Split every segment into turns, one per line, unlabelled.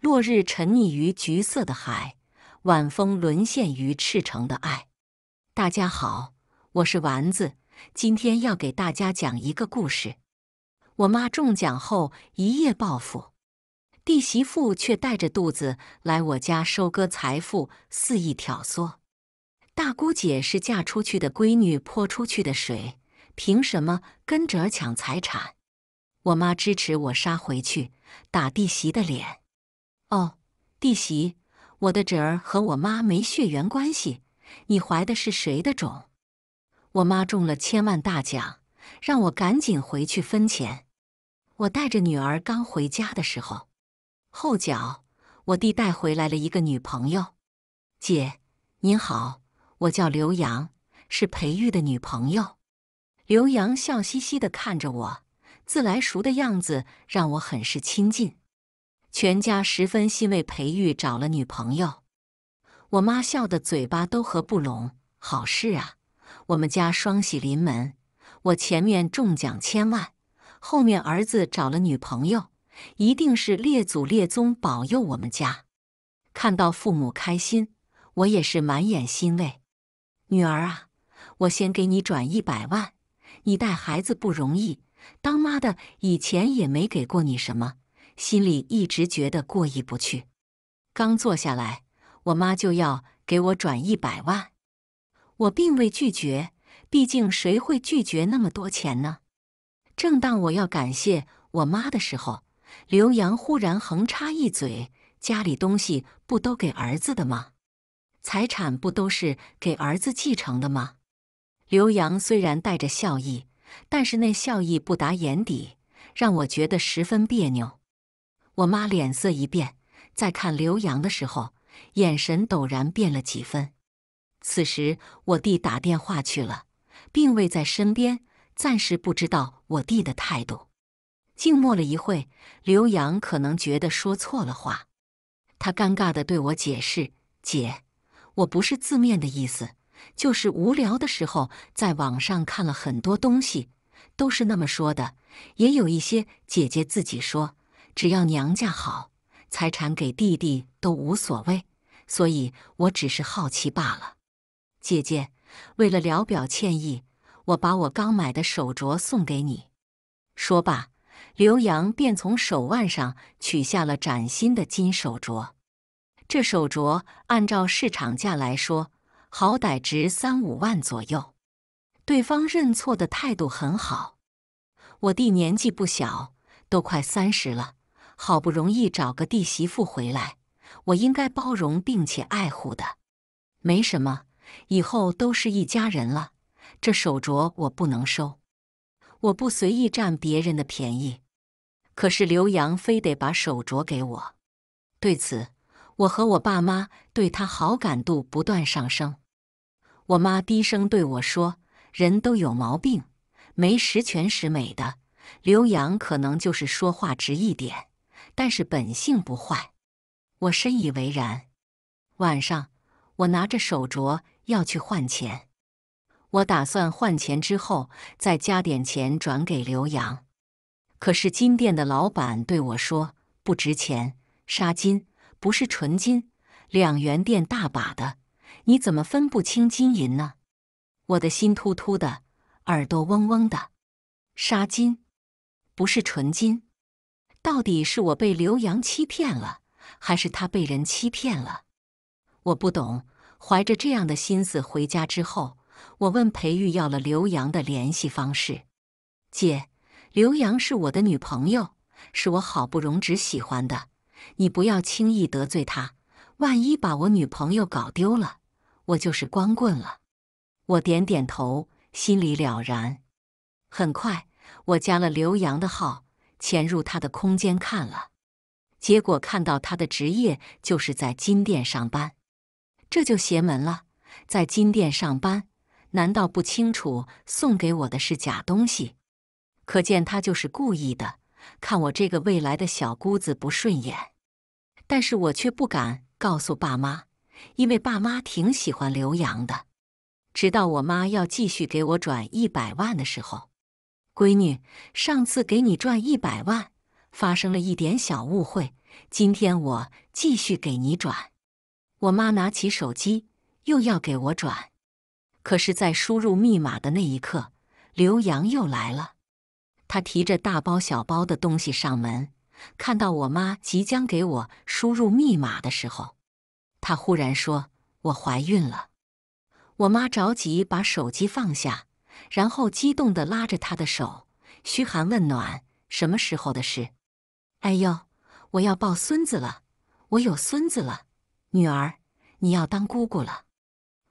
落日沉溺于橘色的海，晚风沦陷于赤诚的爱。大家好，我是丸子，今天要给大家讲一个故事。我妈中奖后一夜暴富，弟媳妇却带着肚子来我家收割财富，肆意挑唆。大姑姐是嫁出去的闺女泼出去的水，凭什么跟着抢财产？我妈支持我杀回去打弟媳的脸。哦，弟媳，我的侄儿和我妈没血缘关系，你怀的是谁的种？我妈中了千万大奖，让我赶紧回去分钱。我带着女儿刚回家的时候，后脚我弟带回来了一个女朋友。姐您好，我叫刘洋，是裴玉的女朋友。刘洋笑嘻嘻的看着我。自来熟的样子让我很是亲近，全家十分欣慰，培玉找了女朋友。我妈笑得嘴巴都合不拢，好事啊！我们家双喜临门，我前面中奖千万，后面儿子找了女朋友，一定是列祖列宗保佑我们家。看到父母开心，我也是满眼欣慰。女儿啊，我先给你转一百万，你带孩子不容易。当妈的以前也没给过你什么，心里一直觉得过意不去。刚坐下来，我妈就要给我转一百万，我并未拒绝，毕竟谁会拒绝那么多钱呢？正当我要感谢我妈的时候，刘洋忽然横插一嘴：“家里东西不都给儿子的吗？财产不都是给儿子继承的吗？”刘洋虽然带着笑意。但是那笑意不达眼底，让我觉得十分别扭。我妈脸色一变，在看刘洋的时候，眼神陡然变了几分。此时我弟打电话去了，并未在身边，暂时不知道我弟的态度。静默了一会，刘洋可能觉得说错了话，他尴尬地对我解释：“姐，我不是字面的意思。”就是无聊的时候，在网上看了很多东西，都是那么说的。也有一些姐姐自己说，只要娘家好，财产给弟弟都无所谓。所以我只是好奇罢了。姐姐，为了聊表歉意，我把我刚买的手镯送给你。说罢，刘洋便从手腕上取下了崭新的金手镯。这手镯按照市场价来说。好歹值三五万左右，对方认错的态度很好。我弟年纪不小，都快三十了，好不容易找个弟媳妇回来，我应该包容并且爱护的。没什么，以后都是一家人了。这手镯我不能收，我不随意占别人的便宜。可是刘洋非得把手镯给我，对此，我和我爸妈对他好感度不断上升。我妈低声对我说：“人都有毛病，没十全十美的。刘洋可能就是说话直一点，但是本性不坏。”我深以为然。晚上，我拿着手镯要去换钱，我打算换钱之后再加点钱转给刘洋。可是金店的老板对我说：“不值钱，沙金，不是纯金，两元店大把的。”你怎么分不清金银呢？我的心突突的，耳朵嗡嗡的。沙金不是纯金，到底是我被刘洋欺骗了，还是他被人欺骗了？我不懂。怀着这样的心思回家之后，我问裴玉要了刘洋的联系方式。姐，刘洋是我的女朋友，是我好不容易喜欢的，你不要轻易得罪他，万一把我女朋友搞丢了！我就是光棍了，我点点头，心里了然。很快，我加了刘洋的号，潜入他的空间看了，结果看到他的职业就是在金店上班，这就邪门了。在金店上班，难道不清楚送给我的是假东西？可见他就是故意的，看我这个未来的小姑子不顺眼，但是我却不敢告诉爸妈。因为爸妈挺喜欢刘洋的，直到我妈要继续给我转一百万的时候，闺女，上次给你转一百万发生了一点小误会，今天我继续给你转。我妈拿起手机又要给我转，可是，在输入密码的那一刻，刘洋又来了。他提着大包小包的东西上门，看到我妈即将给我输入密码的时候。她忽然说：“我怀孕了。”我妈着急把手机放下，然后激动地拉着她的手，嘘寒问暖。什么时候的事？哎呦，我要抱孙子了，我有孙子了，女儿，你要当姑姑了。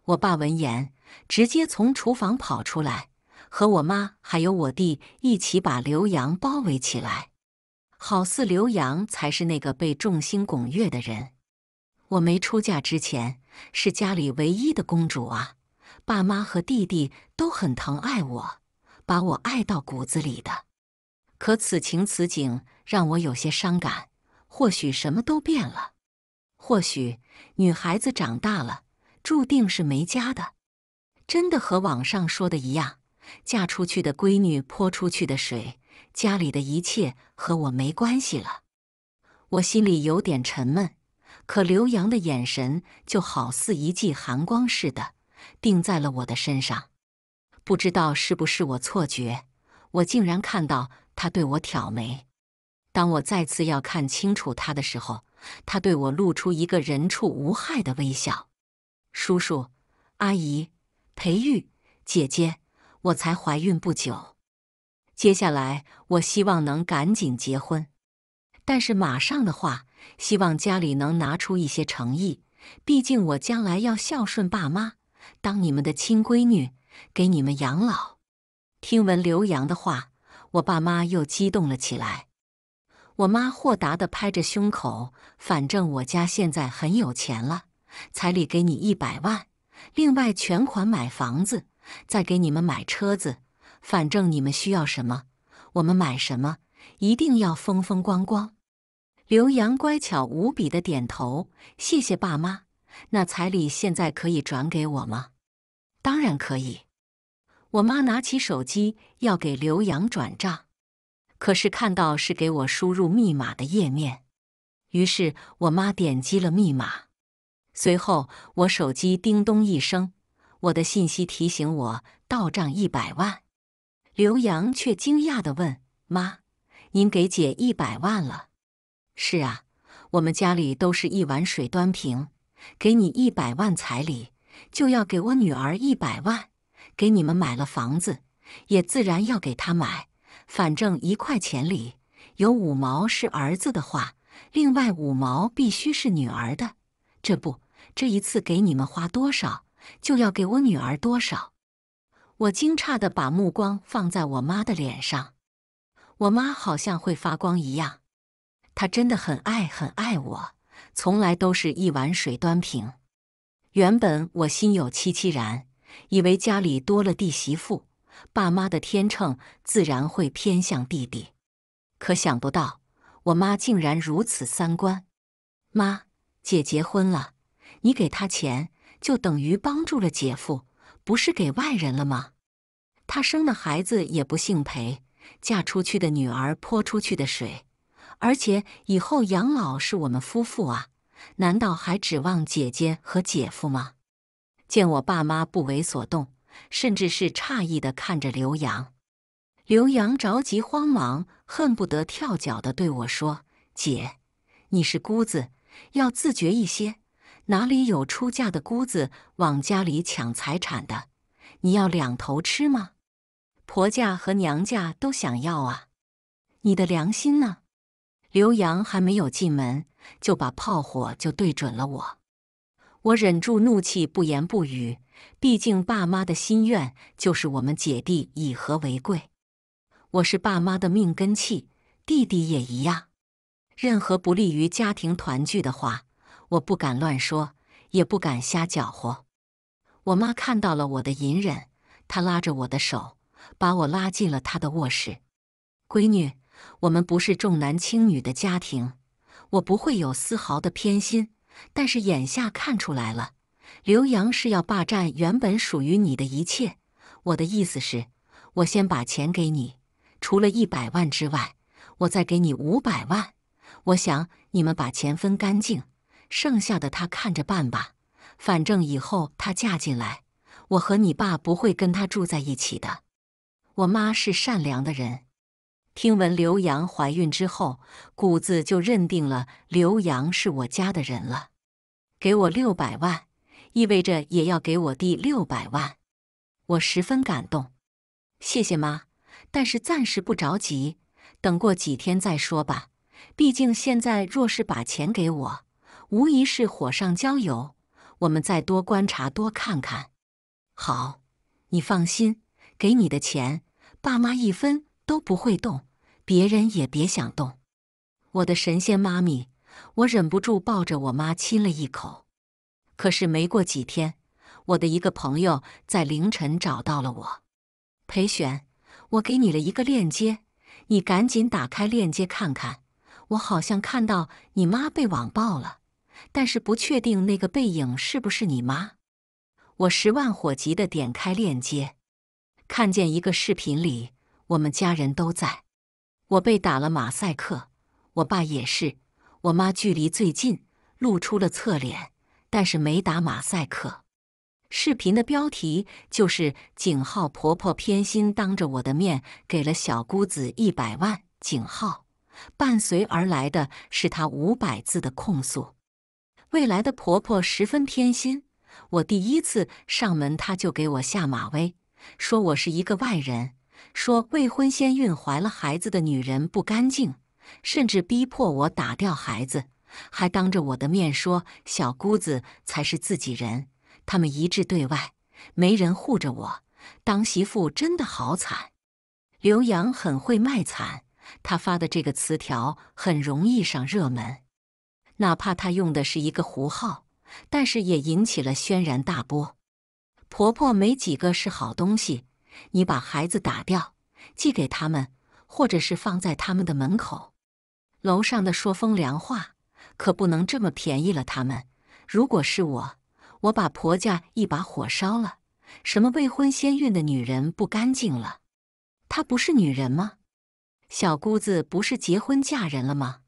我爸闻言，直接从厨房跑出来，和我妈还有我弟一起把刘洋包围起来，好似刘洋才是那个被众星拱月的人。我没出嫁之前是家里唯一的公主啊，爸妈和弟弟都很疼爱我，把我爱到骨子里的。可此情此景让我有些伤感，或许什么都变了，或许女孩子长大了注定是没家的。真的和网上说的一样，嫁出去的闺女泼出去的水，家里的一切和我没关系了。我心里有点沉闷。可刘洋的眼神就好似一记寒光似的，定在了我的身上。不知道是不是我错觉，我竟然看到他对我挑眉。当我再次要看清楚他的时候，他对我露出一个人畜无害的微笑。叔叔、阿姨、培育姐姐，我才怀孕不久，接下来我希望能赶紧结婚，但是马上的话。希望家里能拿出一些诚意，毕竟我将来要孝顺爸妈，当你们的亲闺女，给你们养老。听闻刘洋的话，我爸妈又激动了起来。我妈豁达的拍着胸口：“反正我家现在很有钱了，彩礼给你一百万，另外全款买房子，再给你们买车子。反正你们需要什么，我们买什么，一定要风风光光。”刘洋乖巧无比的点头，谢谢爸妈。那彩礼现在可以转给我吗？当然可以。我妈拿起手机要给刘洋转账，可是看到是给我输入密码的页面，于是我妈点击了密码。随后我手机叮咚一声，我的信息提醒我到账一百万。刘洋却惊讶的问：“妈，您给姐一百万了？”是啊，我们家里都是一碗水端平，给你一百万彩礼，就要给我女儿一百万；给你们买了房子，也自然要给她买。反正一块钱里有五毛是儿子的话，另外五毛必须是女儿的。这不，这一次给你们花多少，就要给我女儿多少。我惊诧的把目光放在我妈的脸上，我妈好像会发光一样。他真的很爱，很爱我，从来都是一碗水端平。原本我心有戚戚然，以为家里多了弟媳妇，爸妈的天秤自然会偏向弟弟。可想不到，我妈竟然如此三观。妈，姐结婚了，你给她钱，就等于帮助了姐夫，不是给外人了吗？她生的孩子也不姓裴，嫁出去的女儿泼出去的水。而且以后养老是我们夫妇啊，难道还指望姐姐和姐夫吗？见我爸妈不为所动，甚至是诧异的看着刘洋。刘洋着急慌忙，恨不得跳脚的对我说：“姐，你是姑子，要自觉一些。哪里有出嫁的姑子往家里抢财产的？你要两头吃吗？婆家和娘家都想要啊，你的良心呢？”刘洋还没有进门，就把炮火就对准了我。我忍住怒气，不言不语。毕竟爸妈的心愿就是我们姐弟以和为贵。我是爸妈的命根气，弟弟也一样。任何不利于家庭团聚的话，我不敢乱说，也不敢瞎搅和。我妈看到了我的隐忍，她拉着我的手，把我拉进了她的卧室。闺女。我们不是重男轻女的家庭，我不会有丝毫的偏心。但是眼下看出来了，刘洋是要霸占原本属于你的一切。我的意思是，我先把钱给你，除了一百万之外，我再给你五百万。我想你们把钱分干净，剩下的他看着办吧。反正以后她嫁进来，我和你爸不会跟她住在一起的。我妈是善良的人。听闻刘洋怀孕之后，谷子就认定了刘洋是我家的人了。给我六百万，意味着也要给我弟六百万。我十分感动，谢谢妈。但是暂时不着急，等过几天再说吧。毕竟现在若是把钱给我，无疑是火上浇油。我们再多观察，多看看。好，你放心，给你的钱，爸妈一分都不会动。别人也别想动，我的神仙妈咪！我忍不住抱着我妈亲了一口。可是没过几天，我的一个朋友在凌晨找到了我。裴玄，我给你了一个链接，你赶紧打开链接看看。我好像看到你妈被网暴了，但是不确定那个背影是不是你妈。我十万火急的点开链接，看见一个视频里，我们家人都在。我被打了马赛克，我爸也是，我妈距离最近，露出了侧脸，但是没打马赛克。视频的标题就是“景浩婆婆偏心，当着我的面给了小姑子一百万”。景浩伴随而来的是他五百字的控诉：未来的婆婆十分偏心，我第一次上门，她就给我下马威，说我是一个外人。说未婚先孕、怀了孩子的女人不干净，甚至逼迫我打掉孩子，还当着我的面说小姑子才是自己人。他们一致对外，没人护着我，当媳妇真的好惨。刘洋很会卖惨，他发的这个词条很容易上热门，哪怕他用的是一个胡号，但是也引起了轩然大波。婆婆没几个是好东西。你把孩子打掉，寄给他们，或者是放在他们的门口。楼上的说风凉话，可不能这么便宜了他们。如果是我，我把婆家一把火烧了。什么未婚先孕的女人不干净了？她不是女人吗？小姑子不是结婚嫁人了吗？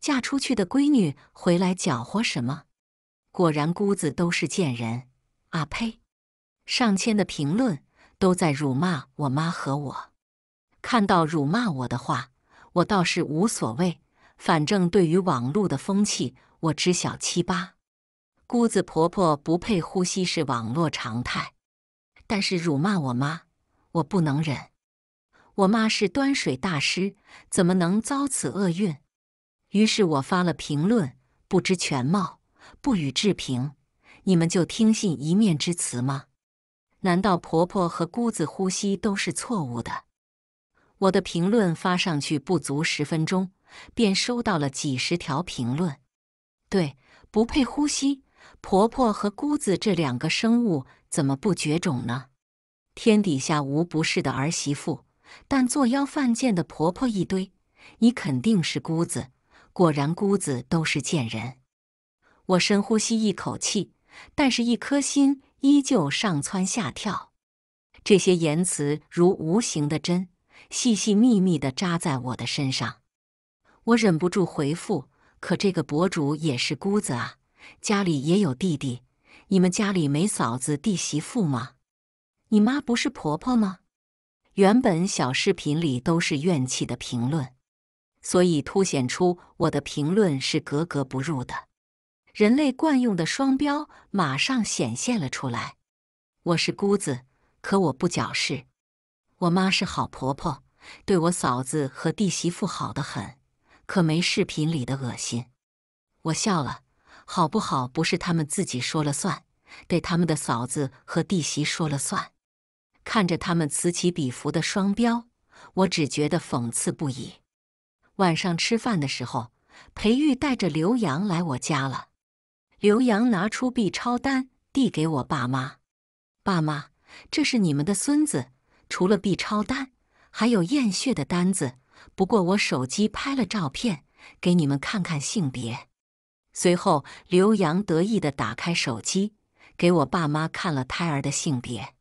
嫁出去的闺女回来搅和什么？果然姑子都是贱人啊！呸！上千的评论。都在辱骂我妈和我，看到辱骂我的话，我倒是无所谓，反正对于网络的风气，我知晓七八。姑子婆婆不配呼吸是网络常态，但是辱骂我妈，我不能忍。我妈是端水大师，怎么能遭此厄运？于是我发了评论，不知全貌，不予置评。你们就听信一面之词吗？难道婆婆和姑子呼吸都是错误的？我的评论发上去不足十分钟，便收到了几十条评论。对，不配呼吸。婆婆和姑子这两个生物怎么不绝种呢？天底下无不是的儿媳妇，但作妖犯贱的婆婆一堆。你肯定是姑子。果然，姑子都是贱人。我深呼吸一口气，但是一颗心。依旧上蹿下跳，这些言辞如无形的针，细细密密地扎在我的身上。我忍不住回复：“可这个博主也是姑子啊，家里也有弟弟，你们家里没嫂子、弟媳妇吗？你妈不是婆婆吗？”原本小视频里都是怨气的评论，所以凸显出我的评论是格格不入的。人类惯用的双标马上显现了出来。我是姑子，可我不搅事。我妈是好婆婆，对我嫂子和弟媳妇好得很，可没视频里的恶心。我笑了，好不好不是他们自己说了算，得他们的嫂子和弟媳说了算。看着他们此起彼伏的双标，我只觉得讽刺不已。晚上吃饭的时候，裴玉带着刘洋来我家了。刘洋拿出 B 超单递给我爸妈，爸妈，这是你们的孙子。除了 B 超单，还有验血的单子。不过我手机拍了照片，给你们看看性别。随后，刘洋得意的打开手机，给我爸妈看了胎儿的性别。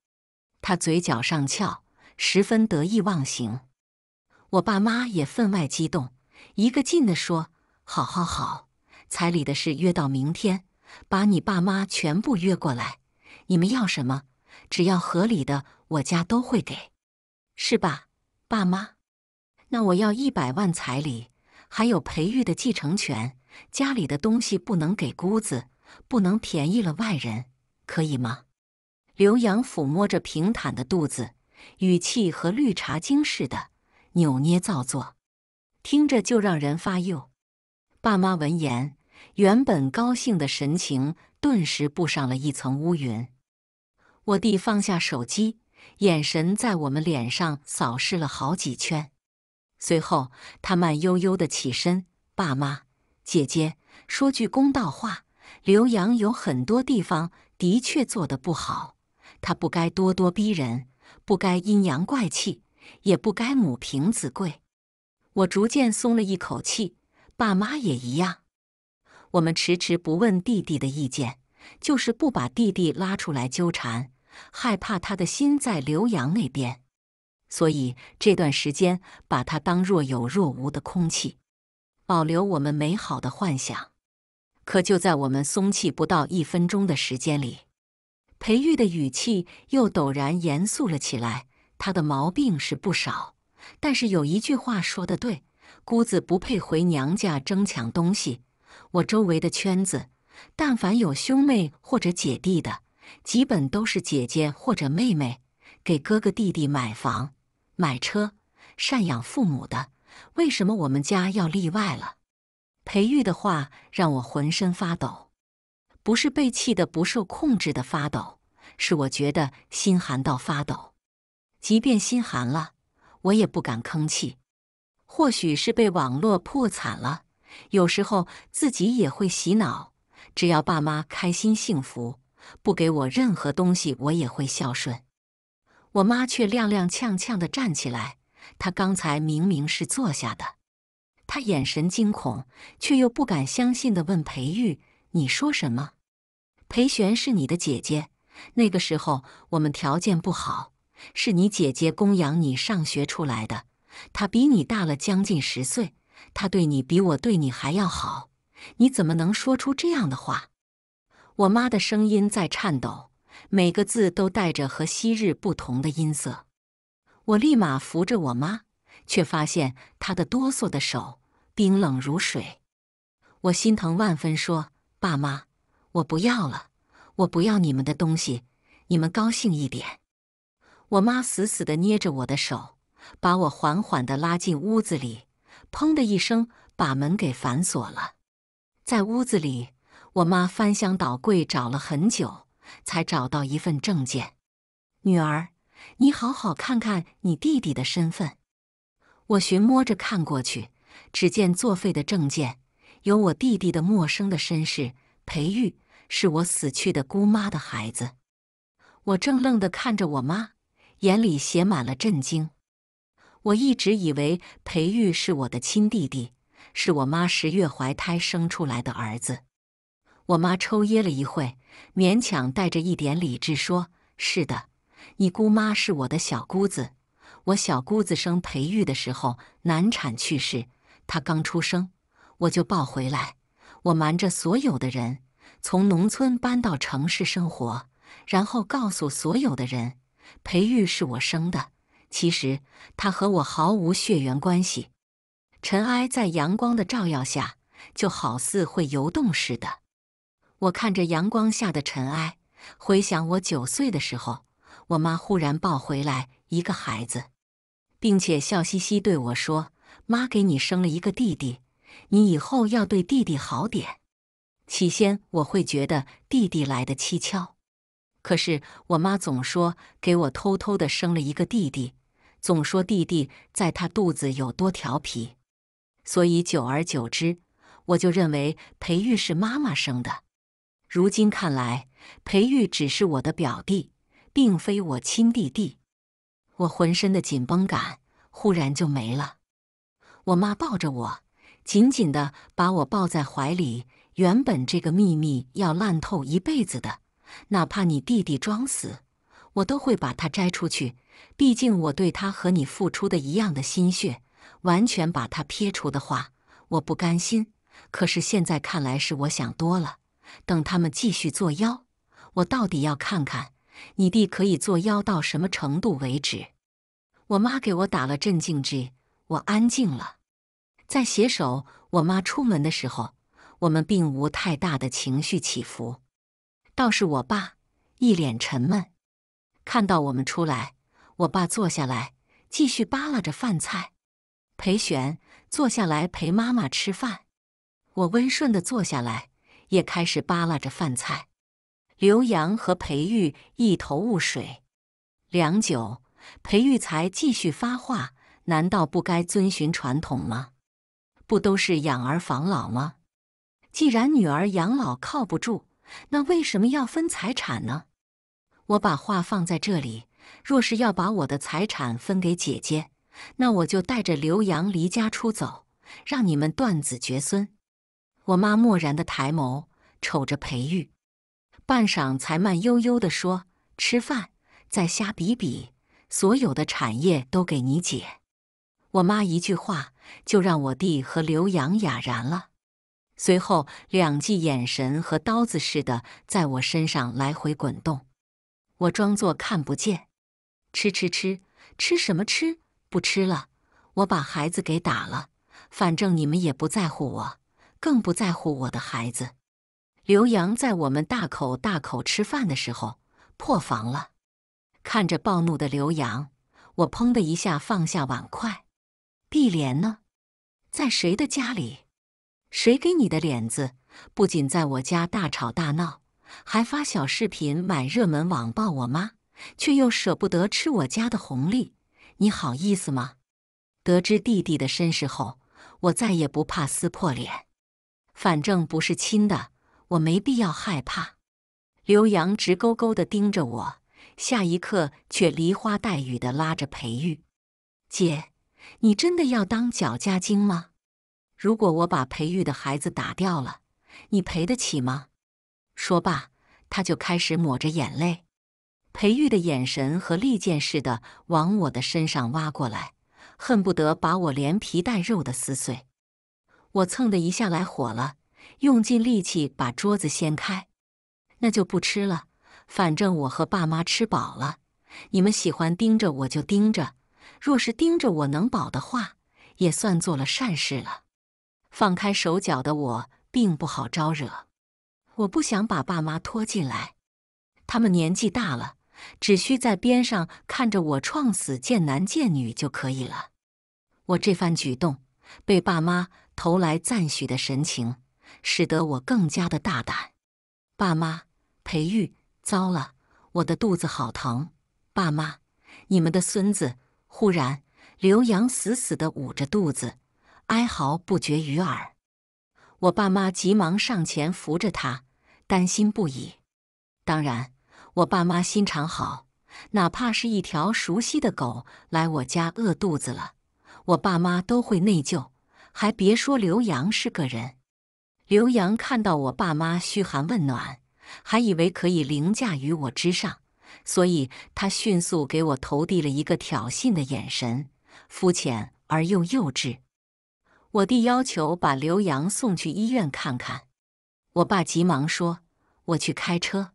他嘴角上翘，十分得意忘形。我爸妈也分外激动，一个劲的说：“好好好，彩礼的事约到明天。”把你爸妈全部约过来，你们要什么，只要合理的，我家都会给，是吧，爸妈？那我要一百万彩礼，还有培育的继承权，家里的东西不能给姑子，不能便宜了外人，可以吗？刘洋抚摸着平坦的肚子，语气和绿茶精似的，扭捏造作，听着就让人发诱。爸妈闻言。原本高兴的神情顿时布上了一层乌云。我弟放下手机，眼神在我们脸上扫视了好几圈，随后他慢悠悠的起身：“爸妈，姐姐，说句公道话，刘洋有很多地方的确做得不好，他不该咄咄逼人，不该阴阳怪气，也不该母凭子贵。”我逐渐松了一口气，爸妈也一样。我们迟迟不问弟弟的意见，就是不把弟弟拉出来纠缠，害怕他的心在刘洋那边，所以这段时间把他当若有若无的空气，保留我们美好的幻想。可就在我们松气不到一分钟的时间里，裴玉的语气又陡然严肃了起来。他的毛病是不少，但是有一句话说得对：姑子不配回娘家争抢东西。我周围的圈子，但凡有兄妹或者姐弟的，基本都是姐姐或者妹妹给哥哥弟弟买房、买车、赡养父母的。为什么我们家要例外了？裴玉的话让我浑身发抖，不是被气的不受控制的发抖，是我觉得心寒到发抖。即便心寒了，我也不敢吭气。或许是被网络破产了。有时候自己也会洗脑，只要爸妈开心幸福，不给我任何东西，我也会孝顺。我妈却踉踉跄跄地站起来，她刚才明明是坐下的。她眼神惊恐，却又不敢相信地问裴玉：“你说什么？”裴璇是你的姐姐，那个时候我们条件不好，是你姐姐供养你上学出来的。她比你大了将近十岁。他对你比我对你还要好，你怎么能说出这样的话？我妈的声音在颤抖，每个字都带着和昔日不同的音色。我立马扶着我妈，却发现她的哆嗦的手冰冷如水。我心疼万分，说：“爸妈，我不要了，我不要你们的东西，你们高兴一点。”我妈死死的捏着我的手，把我缓缓的拉进屋子里。砰的一声，把门给反锁了。在屋子里，我妈翻箱倒柜找了很久，才找到一份证件。女儿，你好好看看你弟弟的身份。我寻摸着看过去，只见作废的证件有我弟弟的陌生的身世，培育是我死去的姑妈的孩子。我正愣的看着我妈，眼里写满了震惊。我一直以为裴玉是我的亲弟弟，是我妈十月怀胎生出来的儿子。我妈抽噎了一会，勉强带着一点理智说：“是的，你姑妈是我的小姑子。我小姑子生裴玉的时候难产去世，她刚出生我就抱回来。我瞒着所有的人，从农村搬到城市生活，然后告诉所有的人，裴玉是我生的。”其实他和我毫无血缘关系。尘埃在阳光的照耀下，就好似会游动似的。我看着阳光下的尘埃，回想我九岁的时候，我妈忽然抱回来一个孩子，并且笑嘻嘻对我说：“妈给你生了一个弟弟，你以后要对弟弟好点。”起先我会觉得弟弟来的蹊跷，可是我妈总说给我偷偷的生了一个弟弟。总说弟弟在他肚子有多调皮，所以久而久之，我就认为裴玉是妈妈生的。如今看来，裴玉只是我的表弟，并非我亲弟弟。我浑身的紧绷感忽然就没了。我妈抱着我，紧紧地把我抱在怀里。原本这个秘密要烂透一辈子的，哪怕你弟弟装死。我都会把它摘出去，毕竟我对他和你付出的一样的心血，完全把它撇除的话，我不甘心。可是现在看来是我想多了。等他们继续作妖，我到底要看看你弟可以作妖到什么程度为止。我妈给我打了镇静剂，我安静了。在携手我妈出门的时候，我们并无太大的情绪起伏，倒是我爸一脸沉闷。看到我们出来，我爸坐下来继续扒拉着饭菜。裴玄坐下来陪妈妈吃饭，我温顺的坐下来，也开始扒拉着饭菜。刘洋和裴玉一头雾水。良久，裴玉才继续发话：“难道不该遵循传统吗？不都是养儿防老吗？既然女儿养老靠不住，那为什么要分财产呢？”我把话放在这里，若是要把我的财产分给姐姐，那我就带着刘洋离家出走，让你们断子绝孙。我妈漠然的抬眸瞅着裴玉，半晌才慢悠悠的说：“吃饭，再瞎比比，所有的产业都给你姐。”我妈一句话就让我弟和刘洋哑然了，随后两记眼神和刀子似的在我身上来回滚动。我装作看不见，吃吃吃吃什么吃？不吃了！我把孩子给打了，反正你们也不在乎我，更不在乎我的孩子。刘洋在我们大口大口吃饭的时候破防了，看着暴怒的刘洋，我砰的一下放下碗筷。碧莲呢？在谁的家里？谁给你的脸子？不仅在我家大吵大闹！还发小视频满热门网爆我妈，却又舍不得吃我家的红利，你好意思吗？得知弟弟的身世后，我再也不怕撕破脸，反正不是亲的，我没必要害怕。刘洋直勾勾的盯着我，下一刻却梨花带雨的拉着裴玉：“姐，你真的要当脚家精吗？如果我把裴玉的孩子打掉了，你赔得起吗？”说罢，他就开始抹着眼泪。裴玉的眼神和利剑似的往我的身上挖过来，恨不得把我连皮带肉的撕碎。我蹭的一下来火了，用尽力气把桌子掀开。那就不吃了，反正我和爸妈吃饱了。你们喜欢盯着我就盯着，若是盯着我能饱的话，也算做了善事了。放开手脚的我并不好招惹。我不想把爸妈拖进来，他们年纪大了，只需在边上看着我撞死贱男贱女就可以了。我这番举动被爸妈投来赞许的神情，使得我更加的大胆。爸妈，培育，糟了，我的肚子好疼！爸妈，你们的孙子！忽然，刘洋死死的捂着肚子，哀嚎不绝于耳。我爸妈急忙上前扶着他。担心不已。当然，我爸妈心肠好，哪怕是一条熟悉的狗来我家饿肚子了，我爸妈都会内疚。还别说刘洋是个人，刘洋看到我爸妈嘘寒问暖，还以为可以凌驾于我之上，所以他迅速给我投递了一个挑衅的眼神，肤浅而又幼稚。我弟要求把刘洋送去医院看看。我爸急忙说：“我去开车。”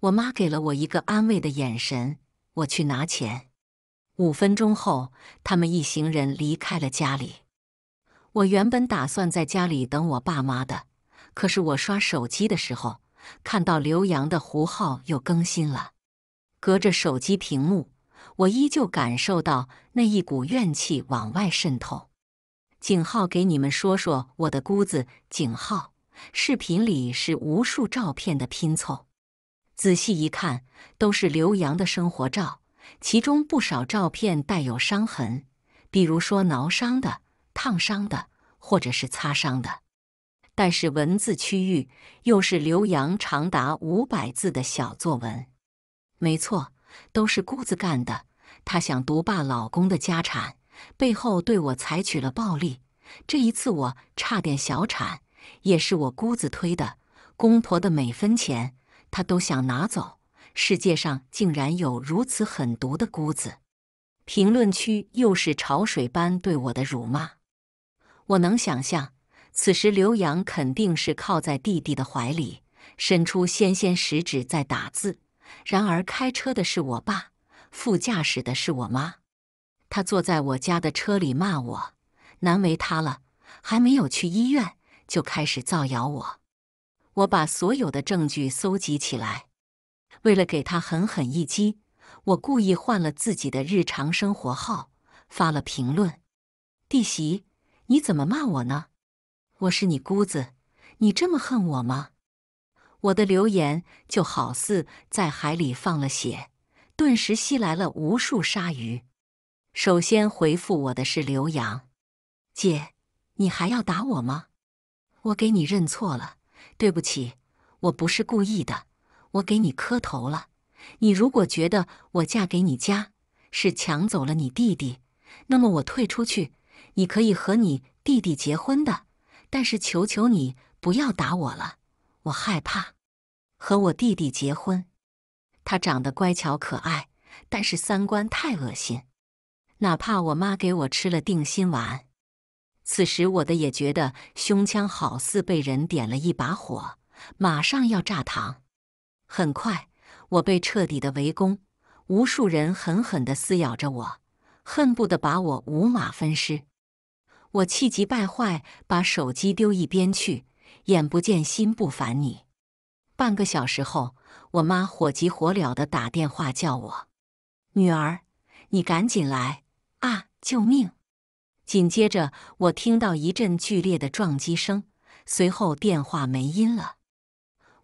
我妈给了我一个安慰的眼神。我去拿钱。五分钟后，他们一行人离开了家里。我原本打算在家里等我爸妈的，可是我刷手机的时候，看到刘洋的胡号又更新了。隔着手机屏幕，我依旧感受到那一股怨气往外渗透。景浩，给你们说说我的姑子。景浩。视频里是无数照片的拼凑，仔细一看都是刘洋的生活照，其中不少照片带有伤痕，比如说挠伤的、烫伤的，或者是擦伤的。但是文字区域又是刘洋长达五百字的小作文。没错，都是姑子干的。她想独霸老公的家产，背后对我采取了暴力。这一次我差点小产。也是我姑子推的，公婆的每分钱他都想拿走。世界上竟然有如此狠毒的姑子！评论区又是潮水般对我的辱骂。我能想象，此时刘洋肯定是靠在弟弟的怀里，伸出纤纤食指在打字。然而开车的是我爸，副驾驶的是我妈。他坐在我家的车里骂我，难为他了，还没有去医院。就开始造谣我，我把所有的证据搜集起来，为了给他狠狠一击，我故意换了自己的日常生活号发了评论：“弟媳，你怎么骂我呢？我是你姑子，你这么恨我吗？”我的留言就好似在海里放了血，顿时吸来了无数鲨鱼。首先回复我的是刘洋：“姐，你还要打我吗？”我给你认错了，对不起，我不是故意的，我给你磕头了。你如果觉得我嫁给你家是抢走了你弟弟，那么我退出去，你可以和你弟弟结婚的。但是求求你不要打我了，我害怕。和我弟弟结婚，他长得乖巧可爱，但是三观太恶心。哪怕我妈给我吃了定心丸。此时，我的也觉得胸腔好似被人点了一把火，马上要炸膛。很快，我被彻底的围攻，无数人狠狠的撕咬着我，恨不得把我五马分尸。我气急败坏，把手机丢一边去，眼不见心不烦。你，半个小时后，我妈火急火燎的打电话叫我：“女儿，你赶紧来啊！救命！”紧接着，我听到一阵剧烈的撞击声，随后电话没音了。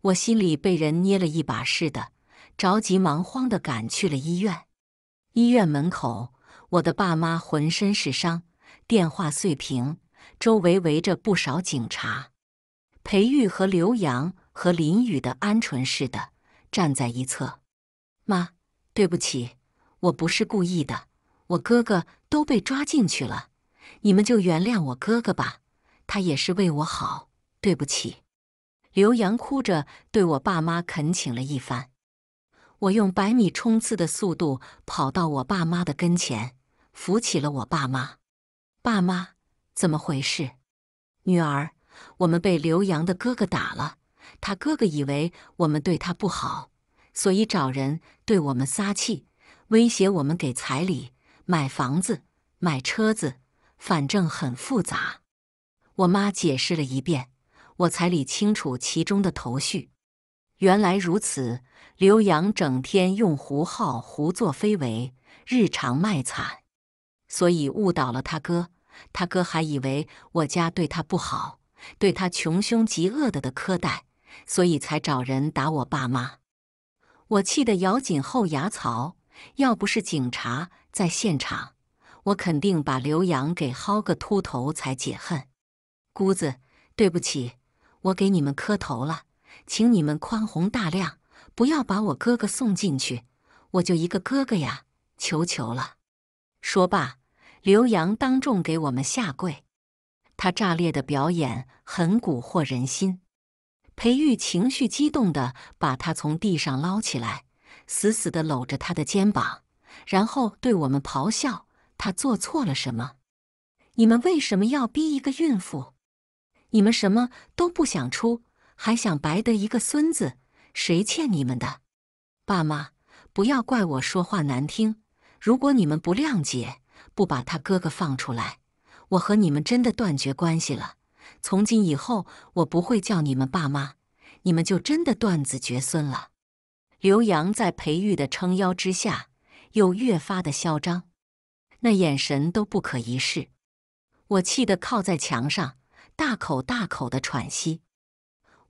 我心里被人捏了一把似的，着急忙慌地赶去了医院。医院门口，我的爸妈浑身是伤，电话碎屏，周围围着不少警察。裴玉和刘洋和林雨的鹌鹑似的站在一侧。妈，对不起，我不是故意的，我哥哥都被抓进去了。你们就原谅我哥哥吧，他也是为我好。对不起，刘洋哭着对我爸妈恳请了一番。我用百米冲刺的速度跑到我爸妈的跟前，扶起了我爸妈。爸妈，怎么回事？女儿，我们被刘洋的哥哥打了。他哥哥以为我们对他不好，所以找人对我们撒气，威胁我们给彩礼、买房子、买车子。反正很复杂，我妈解释了一遍，我才理清楚其中的头绪。原来如此，刘洋整天用胡号胡作非为，日常卖惨，所以误导了他哥。他哥还以为我家对他不好，对他穷凶极恶的的苛待，所以才找人打我爸妈。我气得咬紧后牙槽，要不是警察在现场。我肯定把刘洋给薅个秃头才解恨，姑子，对不起，我给你们磕头了，请你们宽宏大量，不要把我哥哥送进去，我就一个哥哥呀，求求了！说罢，刘洋当众给我们下跪，他炸裂的表演很蛊惑人心，裴玉情绪激动的把他从地上捞起来，死死的搂着他的肩膀，然后对我们咆哮。他做错了什么？你们为什么要逼一个孕妇？你们什么都不想出，还想白得一个孙子？谁欠你们的？爸妈，不要怪我说话难听。如果你们不谅解，不把他哥哥放出来，我和你们真的断绝关系了。从今以后，我不会叫你们爸妈，你们就真的断子绝孙了。刘洋在裴玉的撑腰之下，又越发的嚣张。那眼神都不可一世，我气得靠在墙上，大口大口的喘息。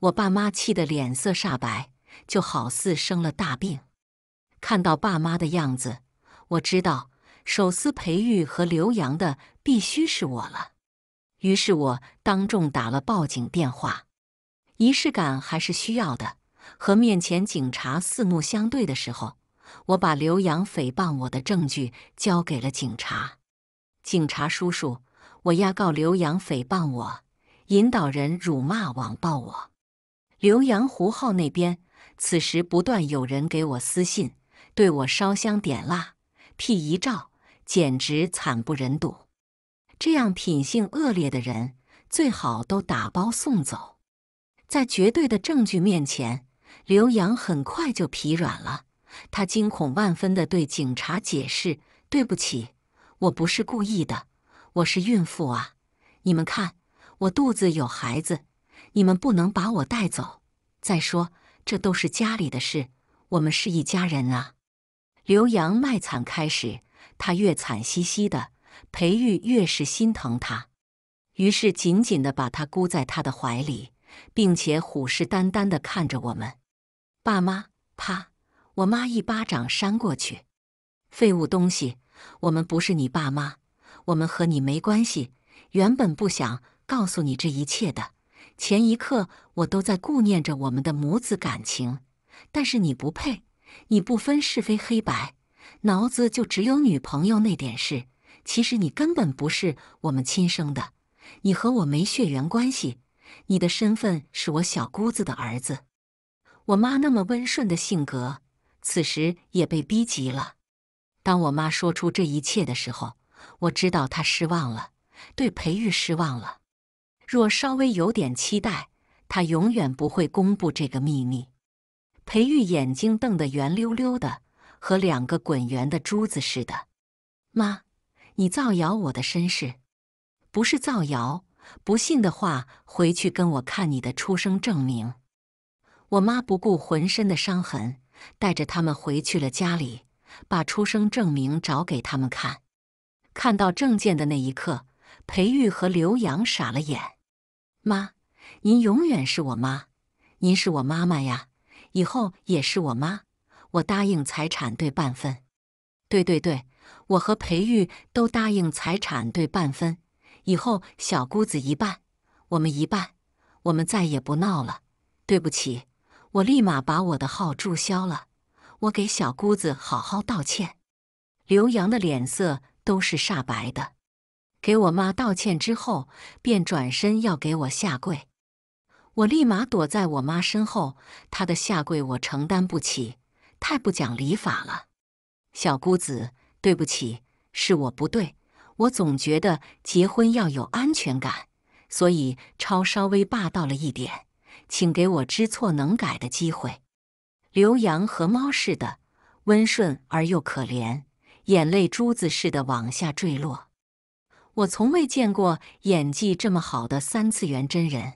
我爸妈气得脸色煞白，就好似生了大病。看到爸妈的样子，我知道手撕培育和留洋的必须是我了。于是我当众打了报警电话。仪式感还是需要的，和面前警察四目相对的时候。我把刘洋诽谤我的证据交给了警察。警察叔叔，我压告刘洋诽谤我，引导人辱骂、网暴我。刘洋胡浩那边，此时不断有人给我私信，对我烧香点蜡、剃遗照，简直惨不忍睹。这样品性恶劣的人，最好都打包送走。在绝对的证据面前，刘洋很快就疲软了。他惊恐万分地对警察解释：“对不起，我不是故意的，我是孕妇啊！你们看，我肚子有孩子，你们不能把我带走。再说，这都是家里的事，我们是一家人啊！”刘洋卖惨开始，他越惨兮兮的，裴玉越是心疼他，于是紧紧地把他箍在他的怀里，并且虎视眈眈地看着我们。爸妈，啪！我妈一巴掌扇过去，废物东西！我们不是你爸妈，我们和你没关系。原本不想告诉你这一切的，前一刻我都在顾念着我们的母子感情，但是你不配，你不分是非黑白，脑子就只有女朋友那点事。其实你根本不是我们亲生的，你和我没血缘关系，你的身份是我小姑子的儿子。我妈那么温顺的性格。此时也被逼急了。当我妈说出这一切的时候，我知道她失望了，对裴玉失望了。若稍微有点期待，她永远不会公布这个秘密。裴玉眼睛瞪得圆溜溜的，和两个滚圆的珠子似的。妈，你造谣我的身世？不是造谣，不信的话回去跟我看你的出生证明。我妈不顾浑身的伤痕。带着他们回去了家里，把出生证明找给他们看。看到证件的那一刻，裴玉和刘洋傻了眼。妈，您永远是我妈，您是我妈妈呀，以后也是我妈。我答应财产对半分。对对对，我和裴玉都答应财产对半分。以后小姑子一半，我们一半，我们再也不闹了。对不起。我立马把我的号注销了，我给小姑子好好道歉。刘洋的脸色都是煞白的，给我妈道歉之后，便转身要给我下跪。我立马躲在我妈身后，她的下跪我承担不起，太不讲礼法了。小姑子，对不起，是我不对，我总觉得结婚要有安全感，所以超稍微霸道了一点。请给我知错能改的机会。刘洋和猫似的，温顺而又可怜，眼泪珠子似的往下坠落。我从未见过演技这么好的三次元真人，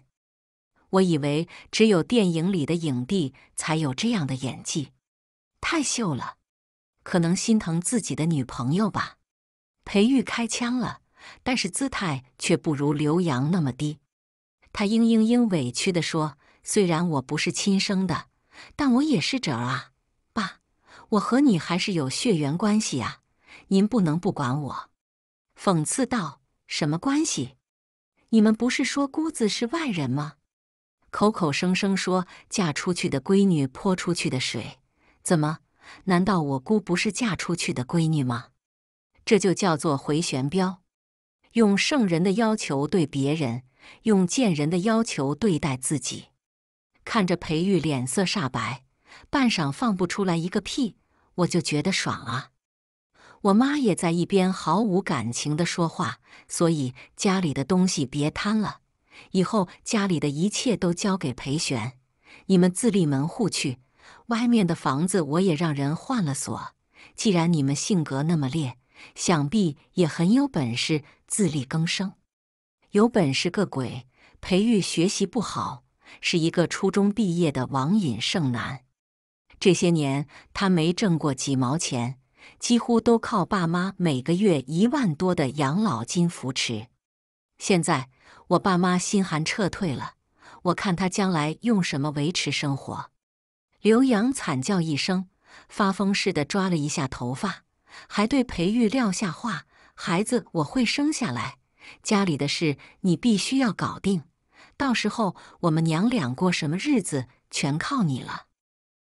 我以为只有电影里的影帝才有这样的演技，太秀了。可能心疼自己的女朋友吧。裴玉开枪了，但是姿态却不如刘洋那么低。他嘤嘤嘤委屈地说。虽然我不是亲生的，但我也是侄儿啊，爸，我和你还是有血缘关系啊，您不能不管我。”讽刺道，“什么关系？你们不是说姑子是外人吗？口口声声说嫁出去的闺女泼出去的水，怎么？难道我姑不是嫁出去的闺女吗？这就叫做回旋镖，用圣人的要求对别人，用贱人的要求对待自己。”看着裴玉脸色煞白，半晌放不出来一个屁，我就觉得爽啊！我妈也在一边毫无感情的说话，所以家里的东西别贪了，以后家里的一切都交给裴玄，你们自立门户去。外面的房子我也让人换了锁，既然你们性格那么烈，想必也很有本事，自力更生。有本事个鬼！裴玉学习不好。是一个初中毕业的网瘾剩男，这些年他没挣过几毛钱，几乎都靠爸妈每个月一万多的养老金扶持。现在我爸妈心寒撤退了，我看他将来用什么维持生活。刘洋惨叫一声，发疯似的抓了一下头发，还对裴玉撂下话：“孩子我会生下来，家里的事你必须要搞定。”到时候我们娘俩过什么日子全靠你了。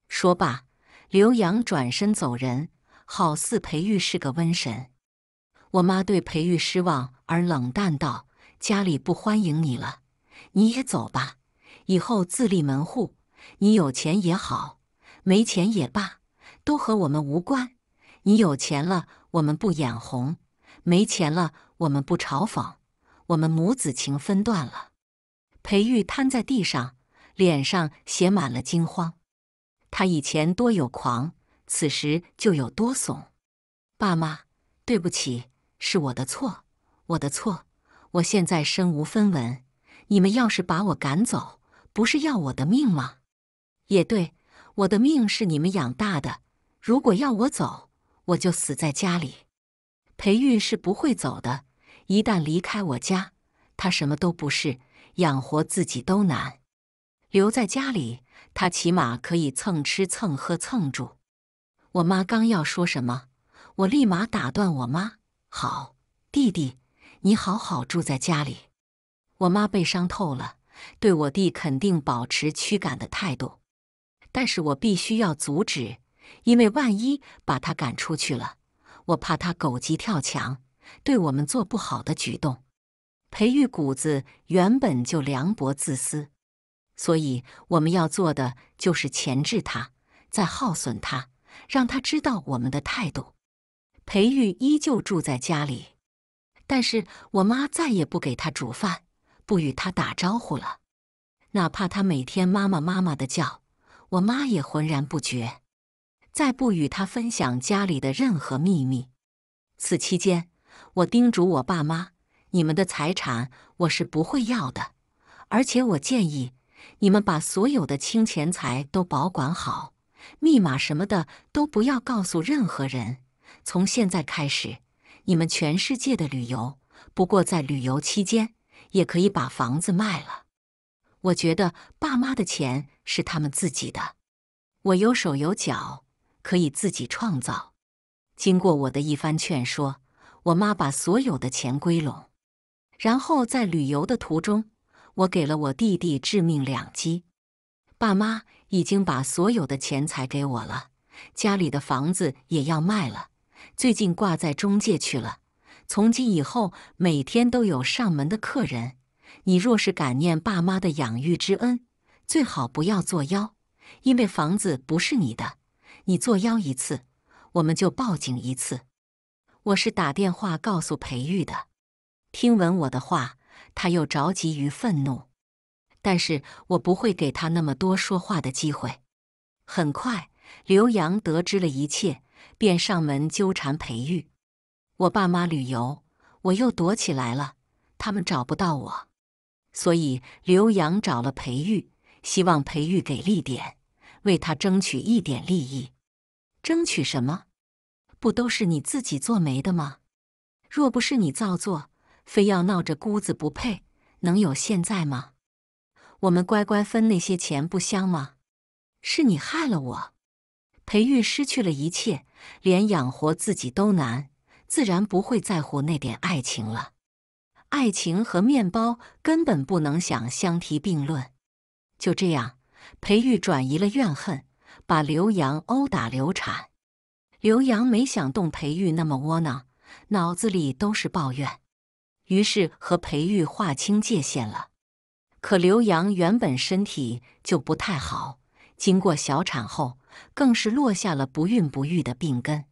说罢，刘洋转身走人，好似裴玉是个瘟神。我妈对裴玉失望而冷淡道：“家里不欢迎你了，你也走吧，以后自立门户。你有钱也好，没钱也罢，都和我们无关。你有钱了，我们不眼红；没钱了，我们不嘲讽。我们母子情分断了。”裴玉瘫在地上，脸上写满了惊慌。他以前多有狂，此时就有多怂。爸妈，对不起，是我的错，我的错。我现在身无分文，你们要是把我赶走，不是要我的命吗？也对，我的命是你们养大的。如果要我走，我就死在家里。裴玉是不会走的。一旦离开我家，他什么都不是。养活自己都难，留在家里，他起码可以蹭吃蹭喝蹭住。我妈刚要说什么，我立马打断我妈：“好，弟弟，你好好住在家里。”我妈被伤透了，对我弟肯定保持驱赶的态度。但是我必须要阻止，因为万一把他赶出去了，我怕他狗急跳墙，对我们做不好的举动。培育谷子原本就凉薄自私，所以我们要做的就是钳制他，再耗损他，让他知道我们的态度。培育依旧住在家里，但是我妈再也不给他煮饭，不与他打招呼了。哪怕他每天“妈妈妈妈”的叫我妈，也浑然不觉。再不与他分享家里的任何秘密。此期间，我叮嘱我爸妈。你们的财产我是不会要的，而且我建议你们把所有的清钱财都保管好，密码什么的都不要告诉任何人。从现在开始，你们全世界的旅游。不过在旅游期间，也可以把房子卖了。我觉得爸妈的钱是他们自己的，我有手有脚，可以自己创造。经过我的一番劝说，我妈把所有的钱归拢。然后在旅游的途中，我给了我弟弟致命两击。爸妈已经把所有的钱财给我了，家里的房子也要卖了，最近挂在中介去了。从今以后，每天都有上门的客人。你若是感念爸妈的养育之恩，最好不要作妖，因为房子不是你的。你作妖一次，我们就报警一次。我是打电话告诉裴玉的。听闻我的话，他又着急于愤怒，但是我不会给他那么多说话的机会。很快，刘洋得知了一切，便上门纠缠裴玉。我爸妈旅游，我又躲起来了，他们找不到我，所以刘洋找了裴玉，希望裴玉给力点，为他争取一点利益。争取什么？不都是你自己做媒的吗？若不是你造作。非要闹着姑子不配，能有现在吗？我们乖乖分那些钱不香吗？是你害了我，裴玉失去了一切，连养活自己都难，自然不会在乎那点爱情了。爱情和面包根本不能想相提并论。就这样，裴玉转移了怨恨，把刘洋殴打流产。刘洋没想动裴玉那么窝囊，脑子里都是抱怨。于是和裴玉划清界限了。可刘洋原本身体就不太好，经过小产后，更是落下了不孕不育的病根。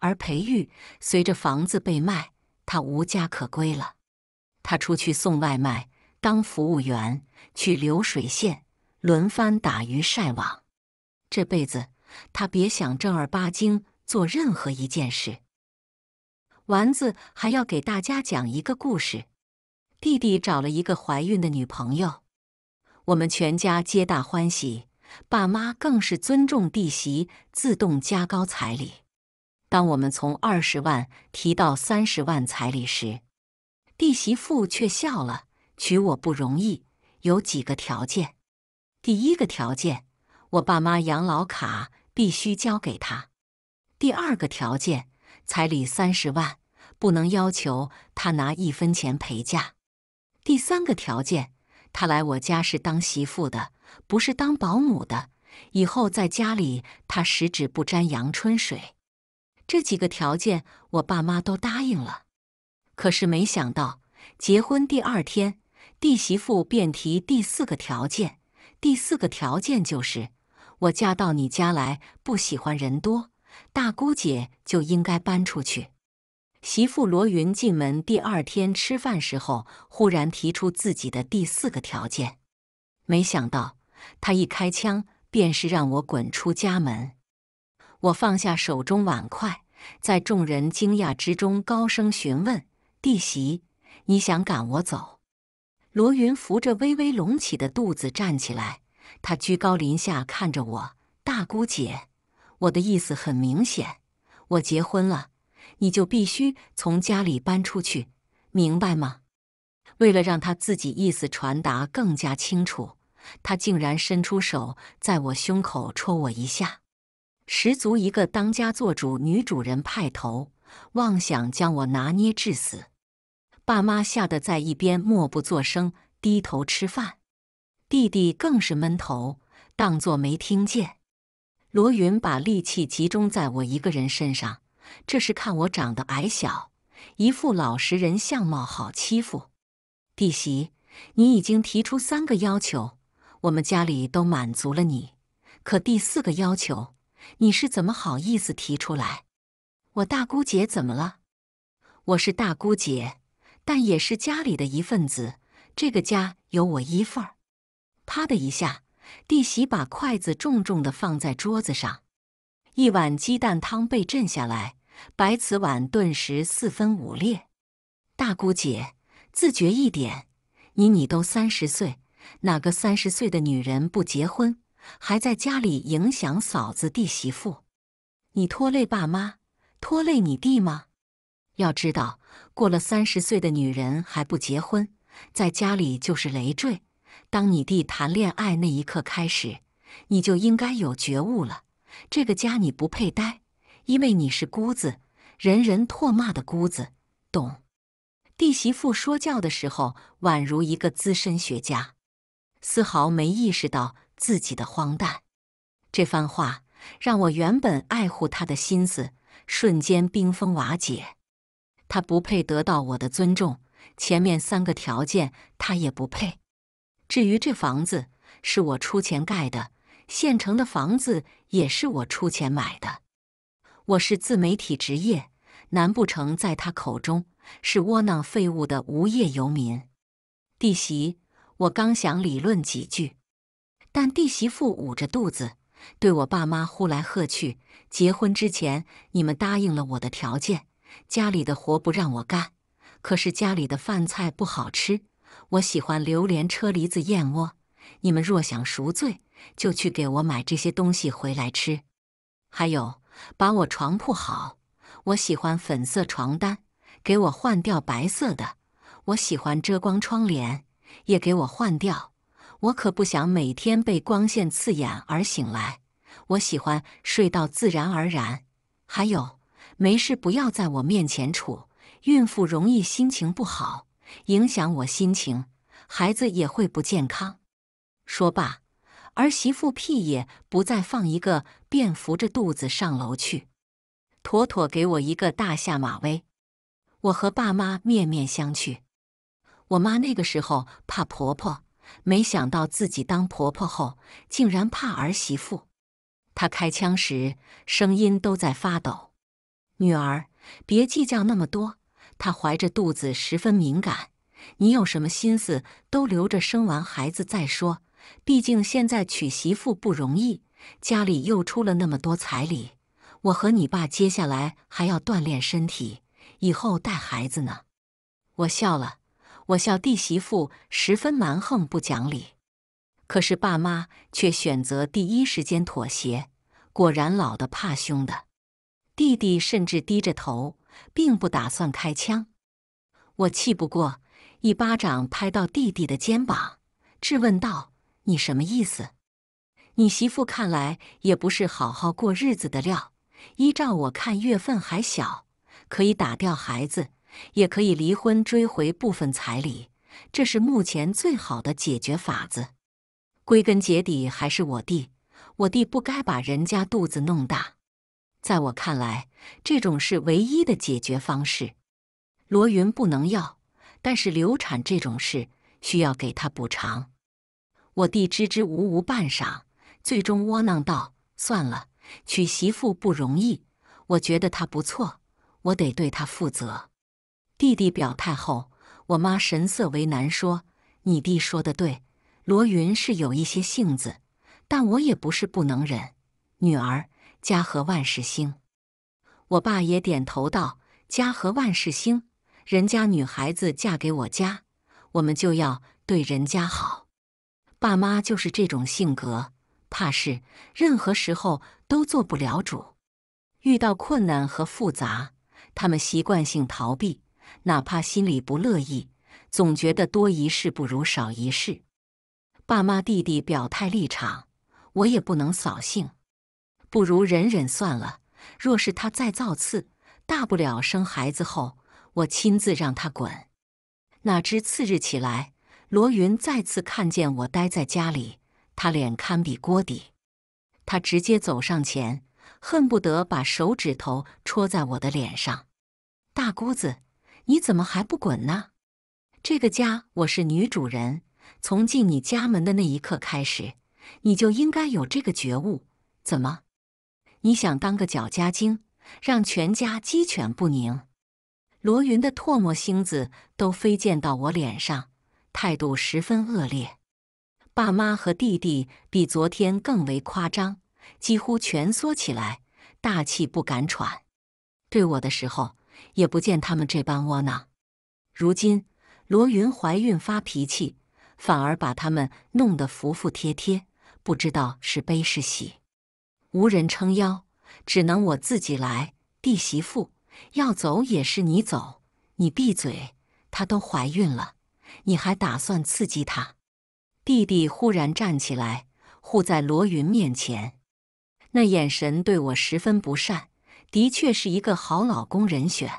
而裴玉随着房子被卖，他无家可归了。他出去送外卖，当服务员，去流水线，轮番打鱼晒网。这辈子他别想正儿八经做任何一件事。丸子还要给大家讲一个故事。弟弟找了一个怀孕的女朋友，我们全家皆大欢喜，爸妈更是尊重弟媳，自动加高彩礼。当我们从二十万提到三十万彩礼时，弟媳妇却笑了：“娶我不容易，有几个条件。第一个条件，我爸妈养老卡必须交给他；第二个条件，彩礼三十万。”不能要求他拿一分钱陪嫁。第三个条件，他来我家是当媳妇的，不是当保姆的。以后在家里，他十指不沾阳春水。这几个条件，我爸妈都答应了。可是没想到，结婚第二天，弟媳妇便提第四个条件。第四个条件就是，我嫁到你家来不喜欢人多，大姑姐就应该搬出去。媳妇罗云进门第二天吃饭时候，忽然提出自己的第四个条件。没想到他一开腔，便是让我滚出家门。我放下手中碗筷，在众人惊讶之中高声询问弟媳：“你想赶我走？”罗云扶着微微隆起的肚子站起来，他居高临下看着我：“大姑姐，我的意思很明显，我结婚了。”你就必须从家里搬出去，明白吗？为了让他自己意思传达更加清楚，他竟然伸出手在我胸口戳我一下，十足一个当家做主女主人派头，妄想将我拿捏致死。爸妈吓得在一边默不作声，低头吃饭，弟弟更是闷头，当作没听见。罗云把力气集中在我一个人身上。这是看我长得矮小，一副老实人相貌，好欺负。弟媳，你已经提出三个要求，我们家里都满足了你，可第四个要求，你是怎么好意思提出来？我大姑姐怎么了？我是大姑姐，但也是家里的一份子，这个家有我一份儿。啪的一下，弟媳把筷子重重的放在桌子上，一碗鸡蛋汤被震下来。白瓷碗顿时四分五裂。大姑姐，自觉一点。你你都三十岁，哪个三十岁的女人不结婚？还在家里影响嫂子弟媳妇？你拖累爸妈，拖累你弟吗？要知道，过了三十岁的女人还不结婚，在家里就是累赘。当你弟谈恋爱那一刻开始，你就应该有觉悟了。这个家你不配待。因为你是姑子，人人唾骂的姑子，懂？弟媳妇说教的时候，宛如一个资深学家，丝毫没意识到自己的荒诞。这番话让我原本爱护他的心思瞬间冰封瓦解。他不配得到我的尊重，前面三个条件他也不配。至于这房子，是我出钱盖的，现成的房子也是我出钱买的。我是自媒体职业，难不成在他口中是窝囊废物的无业游民？弟媳，我刚想理论几句，但弟媳妇捂着肚子对我爸妈呼来喝去。结婚之前你们答应了我的条件，家里的活不让我干，可是家里的饭菜不好吃。我喜欢榴莲、车厘子、燕窝，你们若想赎罪，就去给我买这些东西回来吃。还有。把我床铺好，我喜欢粉色床单，给我换掉白色的。我喜欢遮光窗帘，也给我换掉。我可不想每天被光线刺眼而醒来。我喜欢睡到自然而然。还有，没事不要在我面前杵，孕妇容易心情不好，影响我心情，孩子也会不健康。说罢。儿媳妇屁也不再放一个，便扶着肚子上楼去，妥妥给我一个大下马威。我和爸妈面面相觑。我妈那个时候怕婆婆，没想到自己当婆婆后竟然怕儿媳妇。她开腔时声音都在发抖：“女儿，别计较那么多。她怀着肚子十分敏感，你有什么心思都留着生完孩子再说。”毕竟现在娶媳妇不容易，家里又出了那么多彩礼，我和你爸接下来还要锻炼身体，以后带孩子呢。我笑了，我笑弟媳妇十分蛮横不讲理，可是爸妈却选择第一时间妥协。果然老的怕凶的，弟弟甚至低着头，并不打算开枪。我气不过，一巴掌拍到弟弟的肩膀，质问道。你什么意思？你媳妇看来也不是好好过日子的料。依照我看，月份还小，可以打掉孩子，也可以离婚追回部分彩礼，这是目前最好的解决法子。归根结底还是我弟，我弟不该把人家肚子弄大。在我看来，这种是唯一的解决方式。罗云不能要，但是流产这种事需要给他补偿。我弟支支吾吾半晌，最终窝囊道：“算了，娶媳妇不容易，我觉得她不错，我得对她负责。”弟弟表态后，我妈神色为难说：“你弟说的对，罗云是有一些性子，但我也不是不能忍。女儿，家和万事兴。”我爸也点头道：“家和万事兴，人家女孩子嫁给我家，我们就要对人家好。”爸妈就是这种性格，怕是任何时候都做不了主。遇到困难和复杂，他们习惯性逃避，哪怕心里不乐意，总觉得多一事不如少一事。爸妈弟弟表态立场，我也不能扫兴，不如忍忍算了。若是他再造次，大不了生孩子后我亲自让他滚。哪知次日起来。罗云再次看见我待在家里，他脸堪比锅底，他直接走上前，恨不得把手指头戳在我的脸上。大姑子，你怎么还不滚呢？这个家我是女主人，从进你家门的那一刻开始，你就应该有这个觉悟。怎么？你想当个搅家精，让全家鸡犬不宁？罗云的唾沫星子都飞溅到我脸上。态度十分恶劣，爸妈和弟弟比昨天更为夸张，几乎蜷缩起来，大气不敢喘。对我的时候，也不见他们这般窝囊。如今罗云怀孕发脾气，反而把他们弄得服服帖帖，不知道是悲是喜。无人撑腰，只能我自己来。弟媳妇要走也是你走，你闭嘴，她都怀孕了。你还打算刺激他？弟弟忽然站起来，护在罗云面前，那眼神对我十分不善。的确是一个好老公人选。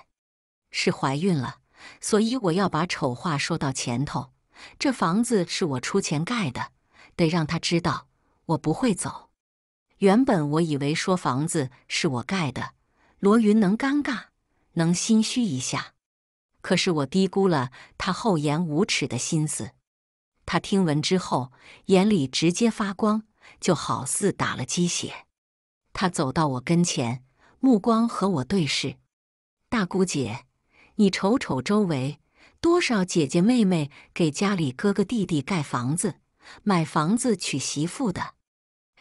是怀孕了，所以我要把丑话说到前头。这房子是我出钱盖的，得让他知道我不会走。原本我以为说房子是我盖的，罗云能尴尬，能心虚一下。可是我低估了他厚颜无耻的心思。他听闻之后，眼里直接发光，就好似打了鸡血。他走到我跟前，目光和我对视：“大姑姐，你瞅瞅周围，多少姐姐妹妹给家里哥哥弟弟盖房子、买房子、娶媳妇的，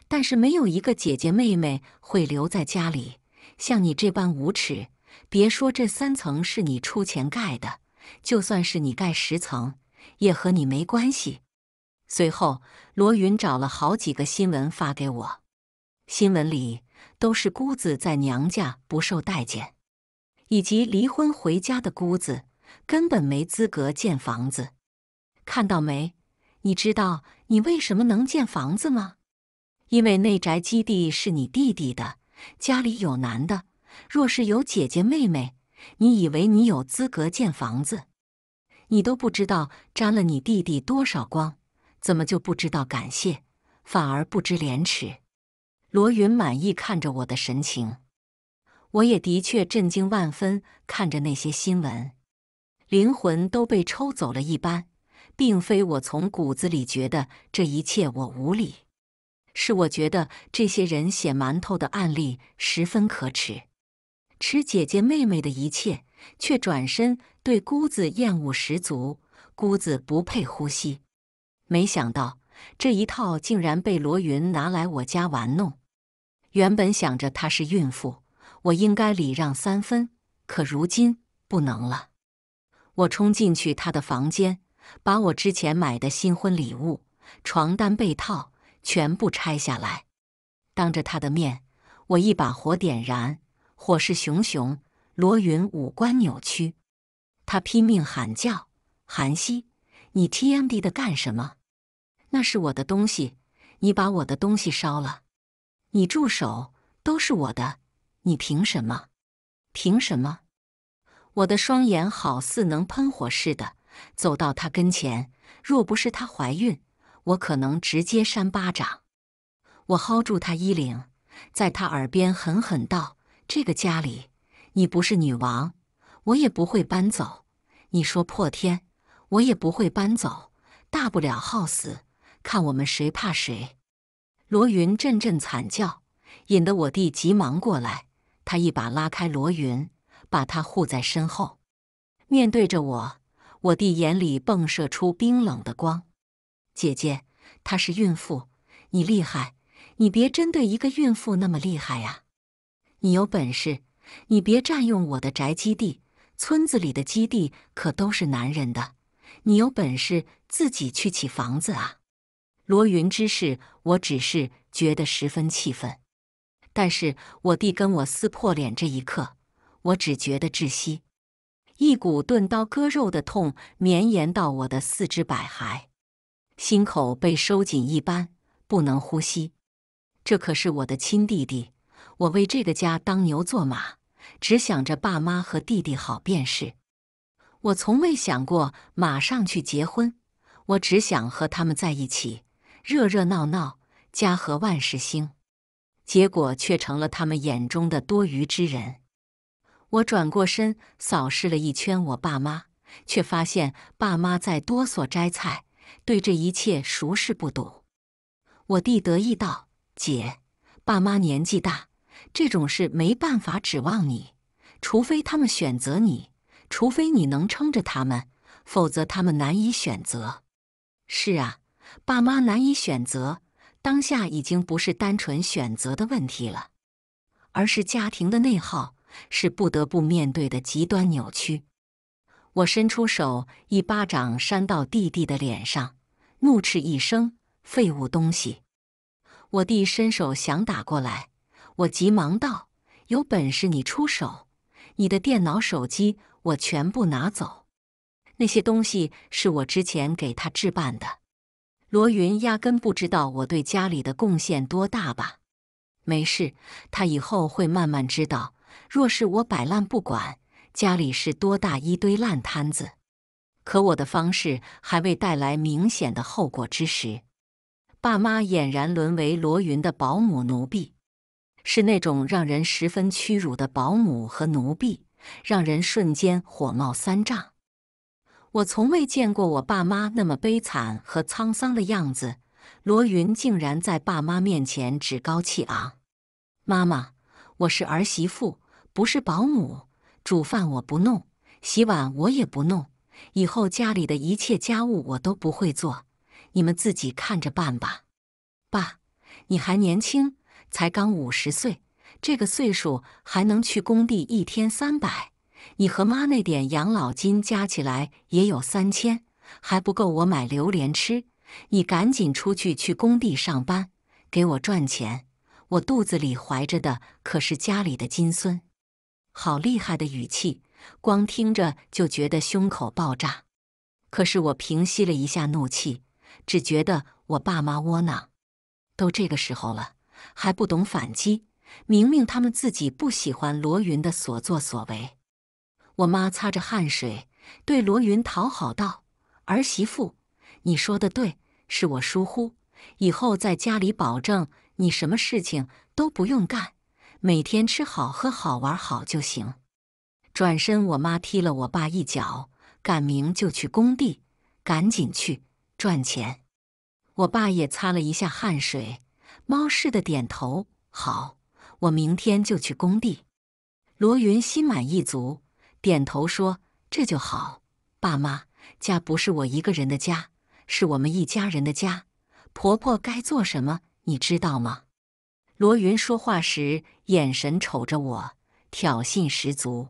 但是没有一个姐姐妹妹会留在家里，像你这般无耻。”别说这三层是你出钱盖的，就算是你盖十层，也和你没关系。随后，罗云找了好几个新闻发给我，新闻里都是姑子在娘家不受待见，以及离婚回家的姑子根本没资格建房子。看到没？你知道你为什么能建房子吗？因为内宅基地是你弟弟的，家里有男的。若是有姐姐妹妹，你以为你有资格建房子？你都不知道沾了你弟弟多少光，怎么就不知道感谢，反而不知廉耻？罗云满意看着我的神情，我也的确震惊万分，看着那些新闻，灵魂都被抽走了一般，并非我从骨子里觉得这一切我无理，是我觉得这些人写馒头的案例十分可耻。吃姐姐妹妹的一切，却转身对姑子厌恶十足。姑子不配呼吸。没想到这一套竟然被罗云拿来我家玩弄。原本想着她是孕妇，我应该礼让三分，可如今不能了。我冲进去她的房间，把我之前买的新婚礼物、床单被套全部拆下来，当着她的面，我一把火点燃。火势熊熊，罗云五官扭曲，他拼命喊叫：“韩熙，你 TMD 的干什么？那是我的东西，你把我的东西烧了！你住手，都是我的，你凭什么？凭什么？”我的双眼好似能喷火似的，走到他跟前。若不是她怀孕，我可能直接扇巴掌。我薅住他衣领，在他耳边狠狠道。这个家里，你不是女王，我也不会搬走。你说破天，我也不会搬走。大不了耗死，看我们谁怕谁。罗云阵阵惨叫，引得我弟急忙过来。他一把拉开罗云，把她护在身后。面对着我，我弟眼里迸射出冰冷的光。姐姐，她是孕妇，你厉害，你别针对一个孕妇那么厉害呀。你有本事，你别占用我的宅基地。村子里的基地可都是男人的，你有本事自己去起房子啊！罗云之事，我只是觉得十分气愤，但是我弟跟我撕破脸这一刻，我只觉得窒息，一股钝刀割肉的痛绵延到我的四肢百骸，心口被收紧一般，不能呼吸。这可是我的亲弟弟！我为这个家当牛做马，只想着爸妈和弟弟好便是。我从未想过马上去结婚，我只想和他们在一起，热热闹闹，家和万事兴。结果却成了他们眼中的多余之人。我转过身，扫视了一圈我爸妈，却发现爸妈在哆嗦摘菜，对这一切熟视不睹。我弟得意道：“姐，爸妈年纪大。”这种事没办法指望你，除非他们选择你，除非你能撑着他们，否则他们难以选择。是啊，爸妈难以选择。当下已经不是单纯选择的问题了，而是家庭的内耗，是不得不面对的极端扭曲。我伸出手，一巴掌扇到弟弟的脸上，怒斥一声：“废物东西！”我弟伸手想打过来。我急忙道：“有本事你出手！你的电脑、手机，我全部拿走。那些东西是我之前给他置办的。罗云压根不知道我对家里的贡献多大吧？没事，他以后会慢慢知道。若是我摆烂不管，家里是多大一堆烂摊子。可我的方式还未带来明显的后果之时，爸妈俨然沦为罗云的保姆奴婢。”是那种让人十分屈辱的保姆和奴婢，让人瞬间火冒三丈。我从未见过我爸妈那么悲惨和沧桑的样子。罗云竟然在爸妈面前趾高气昂。妈妈，我是儿媳妇，不是保姆。煮饭我不弄，洗碗我也不弄。以后家里的一切家务我都不会做，你们自己看着办吧。爸，你还年轻。才刚五十岁，这个岁数还能去工地一天三百？你和妈那点养老金加起来也有三千，还不够我买榴莲吃？你赶紧出去去工地上班，给我赚钱！我肚子里怀着的可是家里的金孙，好厉害的语气，光听着就觉得胸口爆炸。可是我平息了一下怒气，只觉得我爸妈窝囊，都这个时候了。还不懂反击，明明他们自己不喜欢罗云的所作所为。我妈擦着汗水，对罗云讨好道：“儿媳妇，你说的对，是我疏忽，以后在家里保证你什么事情都不用干，每天吃好喝好玩好就行。”转身，我妈踢了我爸一脚，赶明就去工地，赶紧去赚钱。我爸也擦了一下汗水。猫似的点头，好，我明天就去工地。罗云心满意足，点头说：“这就好。”爸妈，家不是我一个人的家，是我们一家人的家。婆婆该做什么，你知道吗？罗云说话时眼神瞅着我，挑衅十足。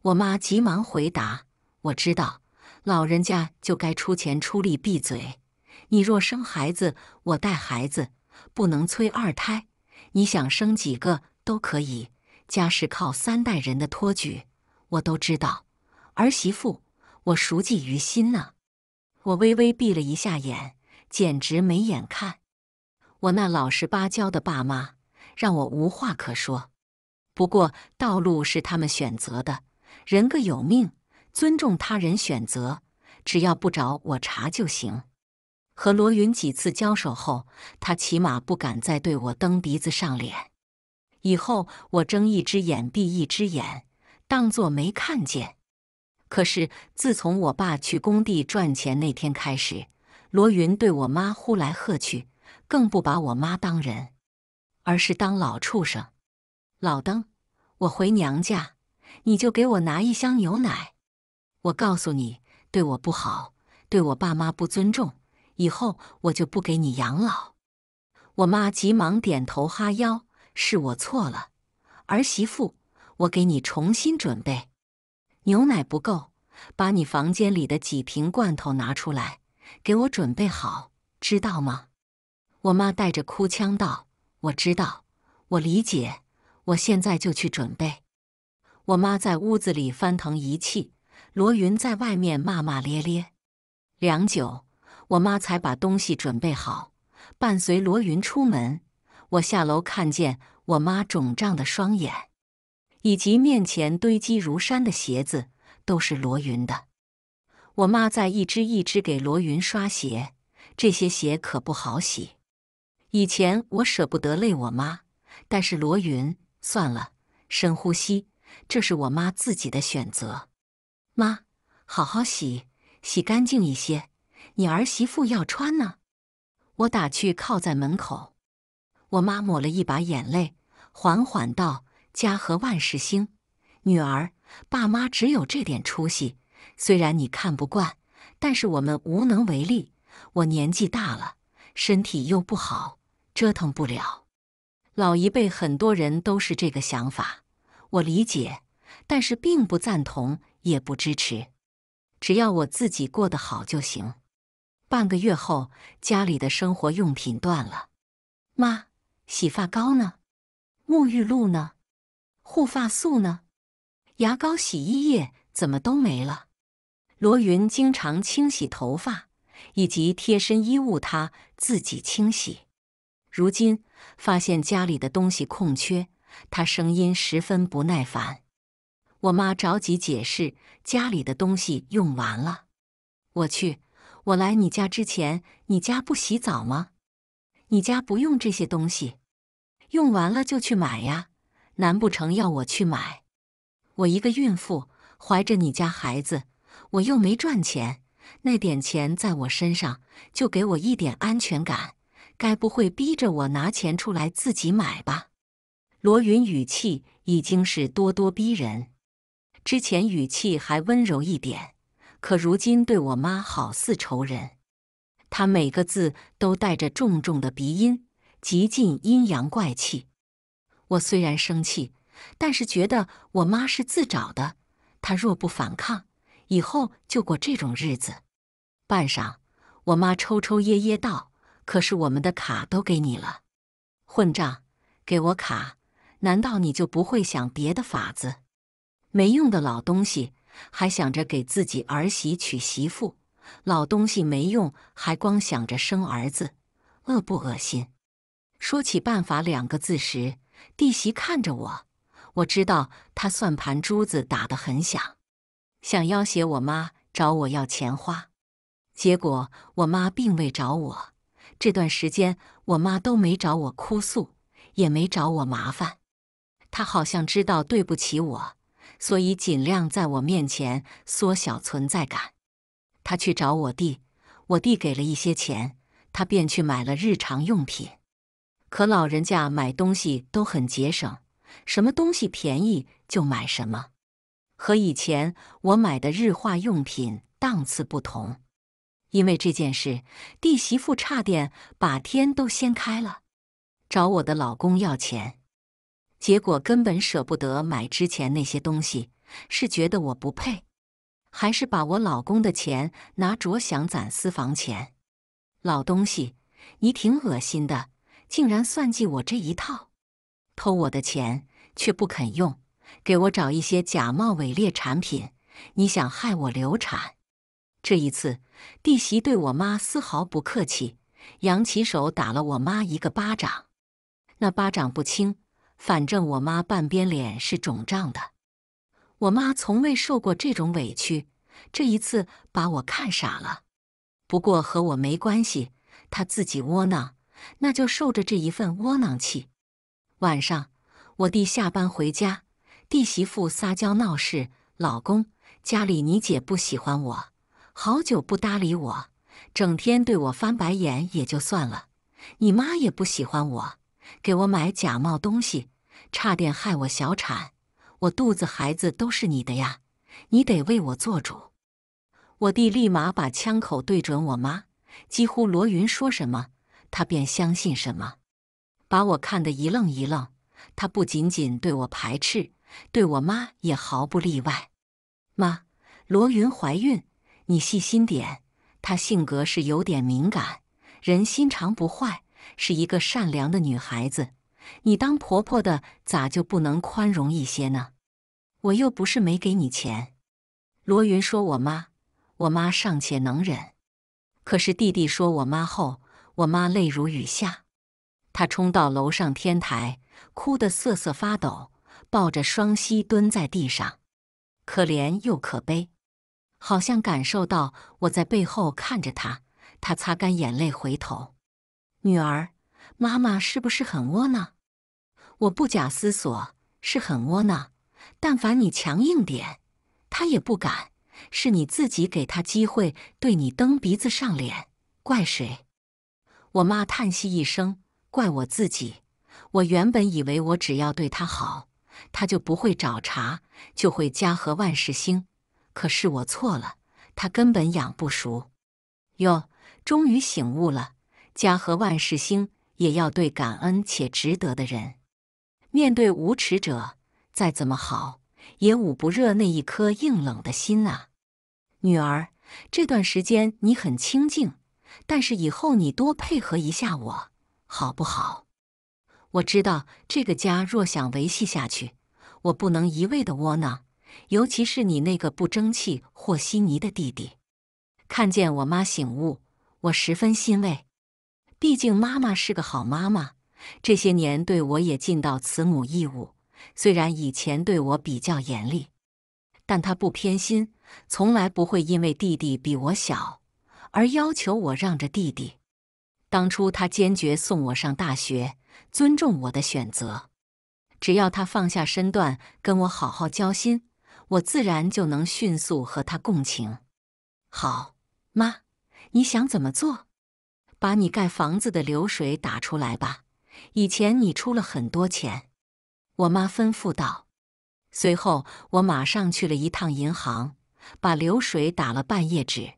我妈急忙回答：“我知道，老人家就该出钱出力，闭嘴。你若生孩子，我带孩子。”不能催二胎，你想生几个都可以。家是靠三代人的托举，我都知道。儿媳妇，我熟记于心呢。我微微闭了一下眼，简直没眼看。我那老实巴交的爸妈，让我无话可说。不过，道路是他们选择的，人各有命，尊重他人选择，只要不找我茬就行。和罗云几次交手后，他起码不敢再对我蹬鼻子上脸。以后我睁一只眼闭一只眼，当作没看见。可是自从我爸去工地赚钱那天开始，罗云对我妈呼来喝去，更不把我妈当人，而是当老畜生。老登，我回娘家，你就给我拿一箱牛奶。我告诉你，对我不好，对我爸妈不尊重。以后我就不给你养老。我妈急忙点头哈腰：“是我错了，儿媳妇，我给你重新准备。牛奶不够，把你房间里的几瓶罐头拿出来，给我准备好，知道吗？”我妈带着哭腔道：“我知道，我理解，我现在就去准备。”我妈在屋子里翻腾一气，罗云在外面骂骂咧咧。良久。我妈才把东西准备好，伴随罗云出门。我下楼看见我妈肿胀的双眼，以及面前堆积如山的鞋子，都是罗云的。我妈在一只一只给罗云刷鞋，这些鞋可不好洗。以前我舍不得累我妈，但是罗云算了。深呼吸，这是我妈自己的选择。妈，好好洗，洗干净一些。你儿媳妇要穿呢，我打趣，靠在门口。我妈抹了一把眼泪，缓缓道：“家和万事兴，女儿，爸妈只有这点出息。虽然你看不惯，但是我们无能为力。我年纪大了，身体又不好，折腾不了。老一辈很多人都是这个想法，我理解，但是并不赞同，也不支持。只要我自己过得好就行。”半个月后，家里的生活用品断了。妈，洗发膏呢？沐浴露呢？护发素呢？牙膏、洗衣液怎么都没了？罗云经常清洗头发以及贴身衣物，她自己清洗。如今发现家里的东西空缺，她声音十分不耐烦。我妈着急解释：“家里的东西用完了。”我去。我来你家之前，你家不洗澡吗？你家不用这些东西，用完了就去买呀。难不成要我去买？我一个孕妇，怀着你家孩子，我又没赚钱，那点钱在我身上，就给我一点安全感。该不会逼着我拿钱出来自己买吧？罗云语气已经是咄咄逼人，之前语气还温柔一点。可如今对我妈好似仇人，她每个字都带着重重的鼻音，极尽阴阳怪气。我虽然生气，但是觉得我妈是自找的。她若不反抗，以后就过这种日子。半晌，我妈抽抽噎噎道：“可是我们的卡都给你了，混账！给我卡，难道你就不会想别的法子？没用的老东西！”还想着给自己儿媳娶媳妇，老东西没用，还光想着生儿子，恶不恶心？说起“办法”两个字时，弟媳看着我，我知道他算盘珠子打得很响，想要挟我妈找我要钱花。结果我妈并未找我，这段时间我妈都没找我哭诉，也没找我麻烦。她好像知道对不起我。所以尽量在我面前缩小存在感。他去找我弟，我弟给了一些钱，他便去买了日常用品。可老人家买东西都很节省，什么东西便宜就买什么，和以前我买的日化用品档次不同。因为这件事，弟媳妇差点把天都掀开了，找我的老公要钱。结果根本舍不得买之前那些东西，是觉得我不配，还是把我老公的钱拿着想攒私房钱？老东西，你挺恶心的，竟然算计我这一套，偷我的钱却不肯用，给我找一些假冒伪劣产品，你想害我流产？这一次，弟媳对我妈丝毫不客气，扬起手打了我妈一个巴掌，那巴掌不轻。反正我妈半边脸是肿胀的，我妈从未受过这种委屈，这一次把我看傻了。不过和我没关系，她自己窝囊，那就受着这一份窝囊气。晚上我弟下班回家，弟媳妇撒娇闹事：“老公，家里你姐不喜欢我，好久不搭理我，整天对我翻白眼也就算了，你妈也不喜欢我。”给我买假冒东西，差点害我小产，我肚子孩子都是你的呀，你得为我做主。我弟立马把枪口对准我妈，几乎罗云说什么，他便相信什么，把我看得一愣一愣。他不仅仅对我排斥，对我妈也毫不例外。妈，罗云怀孕，你细心点，她性格是有点敏感，人心肠不坏。是一个善良的女孩子，你当婆婆的咋就不能宽容一些呢？我又不是没给你钱。罗云说：“我妈，我妈尚且能忍，可是弟弟说我妈后，我妈泪如雨下，她冲到楼上天台，哭得瑟瑟发抖，抱着双膝蹲在地上，可怜又可悲。好像感受到我在背后看着她，她擦干眼泪回头。”女儿，妈妈是不是很窝囊？我不假思索，是很窝囊。但凡你强硬点，他也不敢。是你自己给他机会，对你蹬鼻子上脸，怪谁？我妈叹息一声，怪我自己。我原本以为我只要对他好，他就不会找茬，就会家和万事兴。可是我错了，他根本养不熟。哟，终于醒悟了。家和万事兴，也要对感恩且值得的人。面对无耻者，再怎么好也捂不热那一颗硬冷的心啊！女儿，这段时间你很清静，但是以后你多配合一下我，好不好？我知道这个家若想维系下去，我不能一味的窝囊，尤其是你那个不争气、和稀泥的弟弟。看见我妈醒悟，我十分欣慰。毕竟妈妈是个好妈妈，这些年对我也尽到慈母义务。虽然以前对我比较严厉，但她不偏心，从来不会因为弟弟比我小而要求我让着弟弟。当初她坚决送我上大学，尊重我的选择。只要她放下身段跟我好好交心，我自然就能迅速和他共情。好，妈，你想怎么做？把你盖房子的流水打出来吧！以前你出了很多钱，我妈吩咐道。随后我马上去了一趟银行，把流水打了半页纸。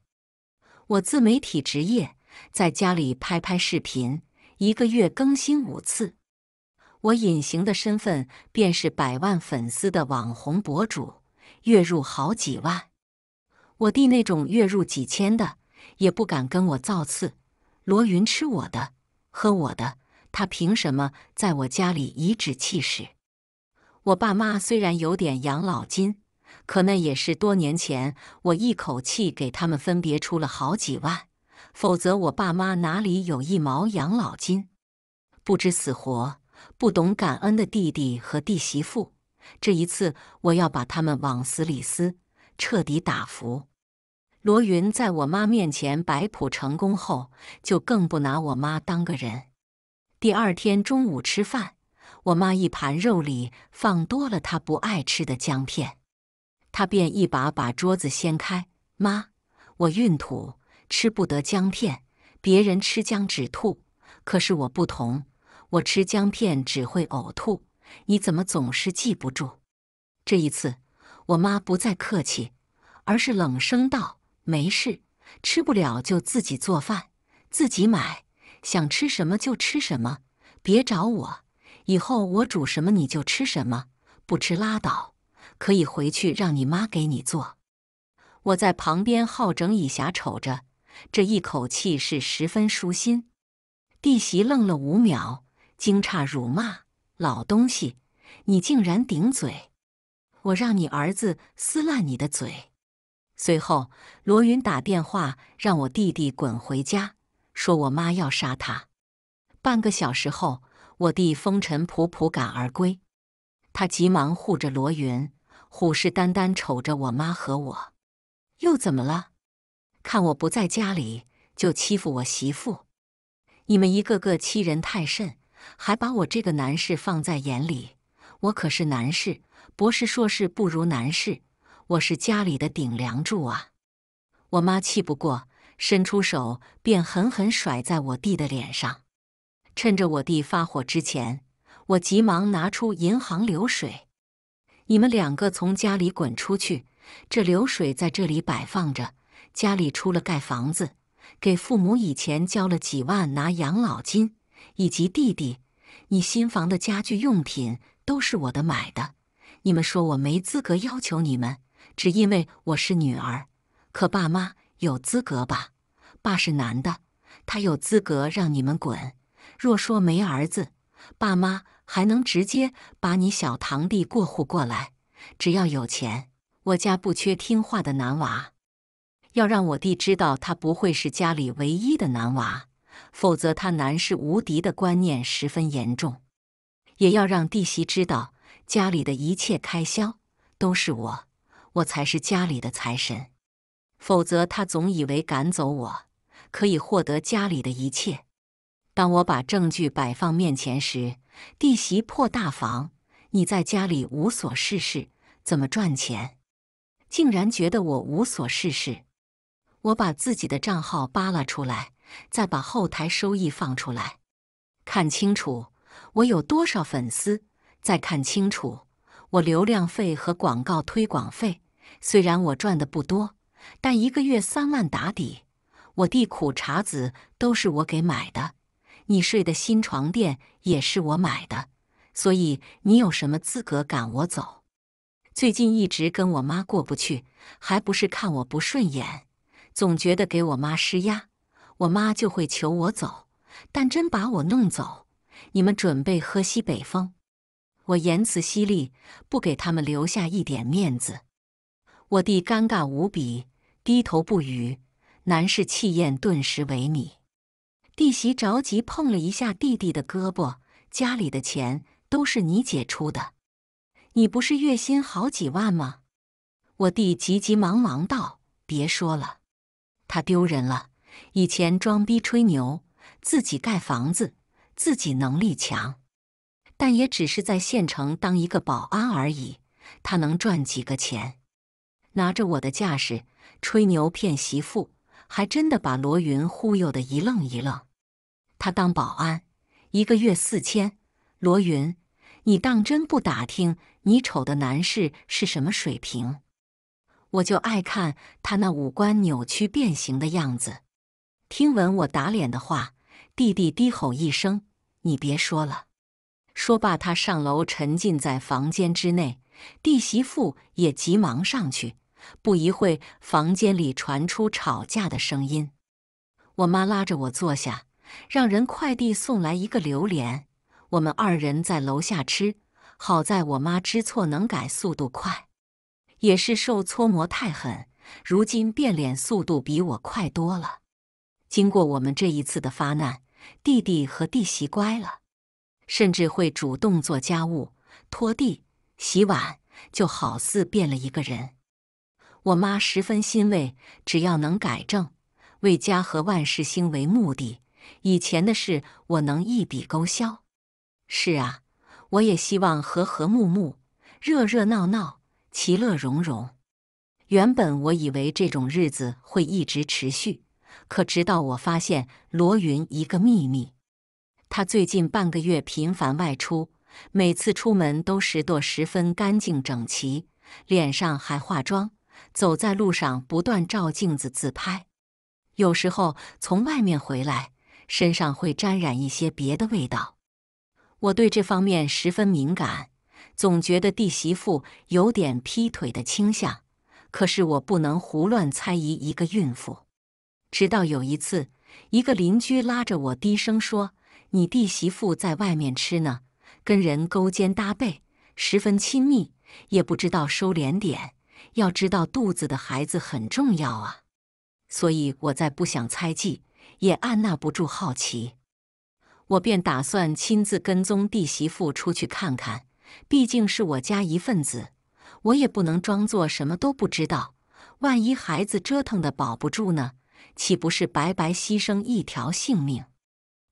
我自媒体职业，在家里拍拍视频，一个月更新五次。我隐形的身份便是百万粉丝的网红博主，月入好几万。我弟那种月入几千的，也不敢跟我造次。罗云吃我的，喝我的，他凭什么在我家里颐指气使？我爸妈虽然有点养老金，可那也是多年前我一口气给他们分别出了好几万，否则我爸妈哪里有一毛养老金？不知死活、不懂感恩的弟弟和弟媳妇，这一次我要把他们往死里撕，彻底打服。罗云在我妈面前摆谱成功后，就更不拿我妈当个人。第二天中午吃饭，我妈一盘肉里放多了她不爱吃的姜片，她便一把把桌子掀开：“妈，我孕吐，吃不得姜片。别人吃姜止吐，可是我不同，我吃姜片只会呕吐。你怎么总是记不住？”这一次，我妈不再客气，而是冷声道。没事，吃不了就自己做饭，自己买，想吃什么就吃什么，别找我。以后我煮什么你就吃什么，不吃拉倒。可以回去让你妈给你做。我在旁边好整以暇瞅着，这一口气是十分舒心。弟媳愣了五秒，惊诧辱骂：“老东西，你竟然顶嘴！我让你儿子撕烂你的嘴！”随后，罗云打电话让我弟弟滚回家，说我妈要杀他。半个小时后，我弟风尘仆仆赶而归，他急忙护着罗云，虎视眈眈瞅着我妈和我。又怎么了？看我不在家里，就欺负我媳妇？你们一个个欺人太甚，还把我这个男士放在眼里？我可是男士，博士硕士不如男士。我是家里的顶梁柱啊！我妈气不过，伸出手便狠狠甩在我弟的脸上。趁着我弟发火之前，我急忙拿出银行流水：“你们两个从家里滚出去！这流水在这里摆放着，家里出了盖房子，给父母以前交了几万拿养老金，以及弟弟，你新房的家具用品都是我的买的。你们说我没资格要求你们。”只因为我是女儿，可爸妈有资格吧？爸是男的，他有资格让你们滚。若说没儿子，爸妈还能直接把你小堂弟过户过来。只要有钱，我家不缺听话的男娃。要让我弟知道，他不会是家里唯一的男娃，否则他男是无敌的观念十分严重。也要让弟媳知道，家里的一切开销都是我。我才是家里的财神，否则他总以为赶走我可以获得家里的一切。当我把证据摆放面前时，弟媳破大房，你在家里无所事事，怎么赚钱？竟然觉得我无所事事。我把自己的账号扒拉出来，再把后台收益放出来，看清楚我有多少粉丝，再看清楚我流量费和广告推广费。虽然我赚的不多，但一个月三万打底。我地苦茶籽都是我给买的，你睡的新床垫也是我买的。所以你有什么资格赶我走？最近一直跟我妈过不去，还不是看我不顺眼，总觉得给我妈施压，我妈就会求我走。但真把我弄走，你们准备喝西北风？我言辞犀利，不给他们留下一点面子。我弟尴尬无比，低头不语。男士气焰顿时萎靡。弟媳着急碰了一下弟弟的胳膊：“家里的钱都是你姐出的，你不是月薪好几万吗？”我弟急急忙忙道：“别说了，他丢人了。以前装逼吹牛，自己盖房子，自己能力强，但也只是在县城当一个保安而已。他能赚几个钱？”拿着我的架势吹牛骗媳妇，还真的把罗云忽悠的一愣一愣。他当保安，一个月四千。罗云，你当真不打听你丑的男士是什么水平？我就爱看他那五官扭曲变形的样子。听闻我打脸的话，弟弟低吼一声：“你别说了。”说罢，他上楼沉浸在房间之内。弟媳妇也急忙上去。不一会房间里传出吵架的声音。我妈拉着我坐下，让人快递送来一个榴莲。我们二人在楼下吃。好在我妈知错能改，速度快，也是受搓磨太狠，如今变脸速度比我快多了。经过我们这一次的发难，弟弟和弟媳乖了，甚至会主动做家务，拖地、洗碗，就好似变了一个人。我妈十分欣慰，只要能改正，为家和万事兴为目的，以前的事我能一笔勾销。是啊，我也希望和和睦睦、热热闹闹、其乐融融。原本我以为这种日子会一直持续，可直到我发现罗云一个秘密：他最近半个月频繁外出，每次出门都拾掇十分干净整齐，脸上还化妆。走在路上，不断照镜子自拍，有时候从外面回来，身上会沾染一些别的味道。我对这方面十分敏感，总觉得弟媳妇有点劈腿的倾向。可是我不能胡乱猜疑一个孕妇。直到有一次，一个邻居拉着我低声说：“你弟媳妇在外面吃呢，跟人勾肩搭背，十分亲密，也不知道收敛点。”要知道肚子的孩子很重要啊，所以我再不想猜忌，也按捺不住好奇。我便打算亲自跟踪弟媳妇出去看看，毕竟是我家一份子，我也不能装作什么都不知道。万一孩子折腾的保不住呢？岂不是白白牺牲一条性命？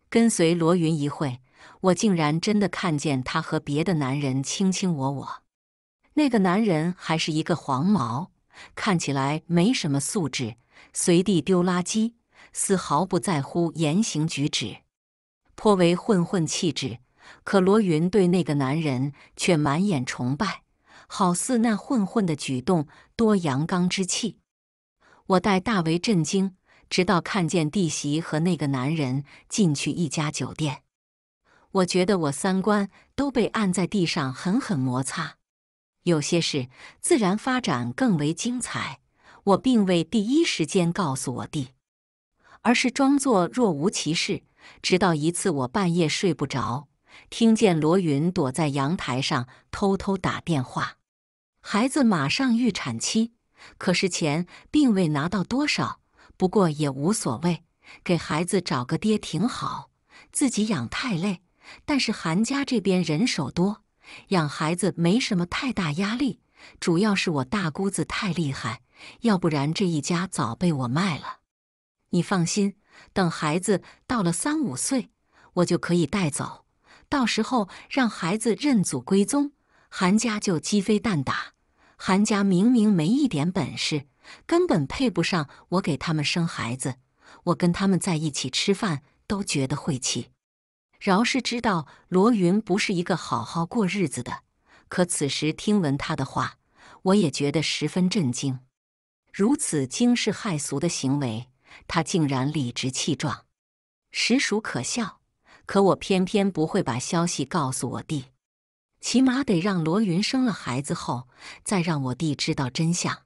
跟随罗云一会，我竟然真的看见他和别的男人卿卿我我。那个男人还是一个黄毛，看起来没什么素质，随地丢垃圾，丝毫不在乎言行举止，颇为混混气质。可罗云对那个男人却满眼崇拜，好似那混混的举动多阳刚之气。我待大为震惊，直到看见弟媳和那个男人进去一家酒店，我觉得我三观都被按在地上狠狠摩擦。有些事自然发展更为精彩，我并未第一时间告诉我弟，而是装作若无其事。直到一次我半夜睡不着，听见罗云躲在阳台上偷偷打电话。孩子马上预产期，可是钱并未拿到多少，不过也无所谓，给孩子找个爹挺好，自己养太累。但是韩家这边人手多。养孩子没什么太大压力，主要是我大姑子太厉害，要不然这一家早被我卖了。你放心，等孩子到了三五岁，我就可以带走，到时候让孩子认祖归宗，韩家就鸡飞蛋打。韩家明明没一点本事，根本配不上我给他们生孩子，我跟他们在一起吃饭都觉得晦气。饶是知道罗云不是一个好好过日子的，可此时听闻他的话，我也觉得十分震惊。如此惊世骇俗的行为，他竟然理直气壮，实属可笑。可我偏偏不会把消息告诉我弟，起码得让罗云生了孩子后再让我弟知道真相。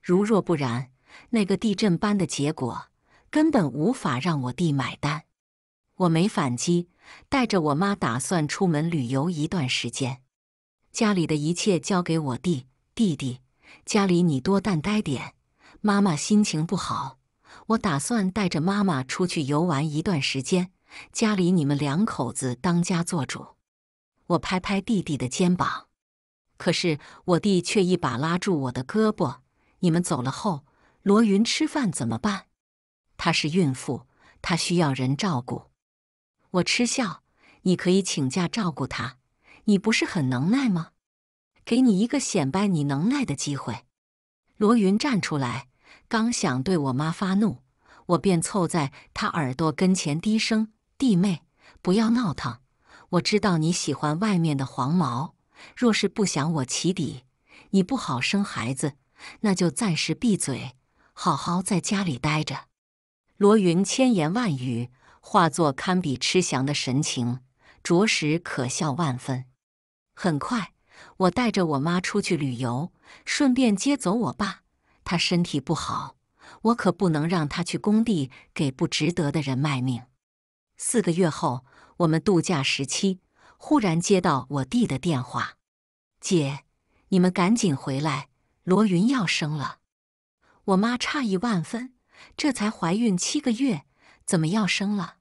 如若不然，那个地震般的结果根本无法让我弟买单。我没反击，带着我妈打算出门旅游一段时间，家里的一切交给我弟弟弟，家里你多担待点。妈妈心情不好，我打算带着妈妈出去游玩一段时间，家里你们两口子当家做主。我拍拍弟弟的肩膀，可是我弟却一把拉住我的胳膊：“你们走了后，罗云吃饭怎么办？她是孕妇，她需要人照顾。”我嗤笑：“你可以请假照顾他，你不是很能耐吗？给你一个显摆你能耐的机会。”罗云站出来，刚想对我妈发怒，我便凑在她耳朵跟前低声：“弟妹，不要闹腾。我知道你喜欢外面的黄毛，若是不想我起底，你不好生孩子，那就暂时闭嘴，好好在家里待着。”罗云千言万语。化作堪比痴祥的神情，着实可笑万分。很快，我带着我妈出去旅游，顺便接走我爸。他身体不好，我可不能让他去工地给不值得的人卖命。四个月后，我们度假时期，忽然接到我弟的电话：“姐，你们赶紧回来，罗云要生了。”我妈诧异万分，这才怀孕七个月。怎么要生了？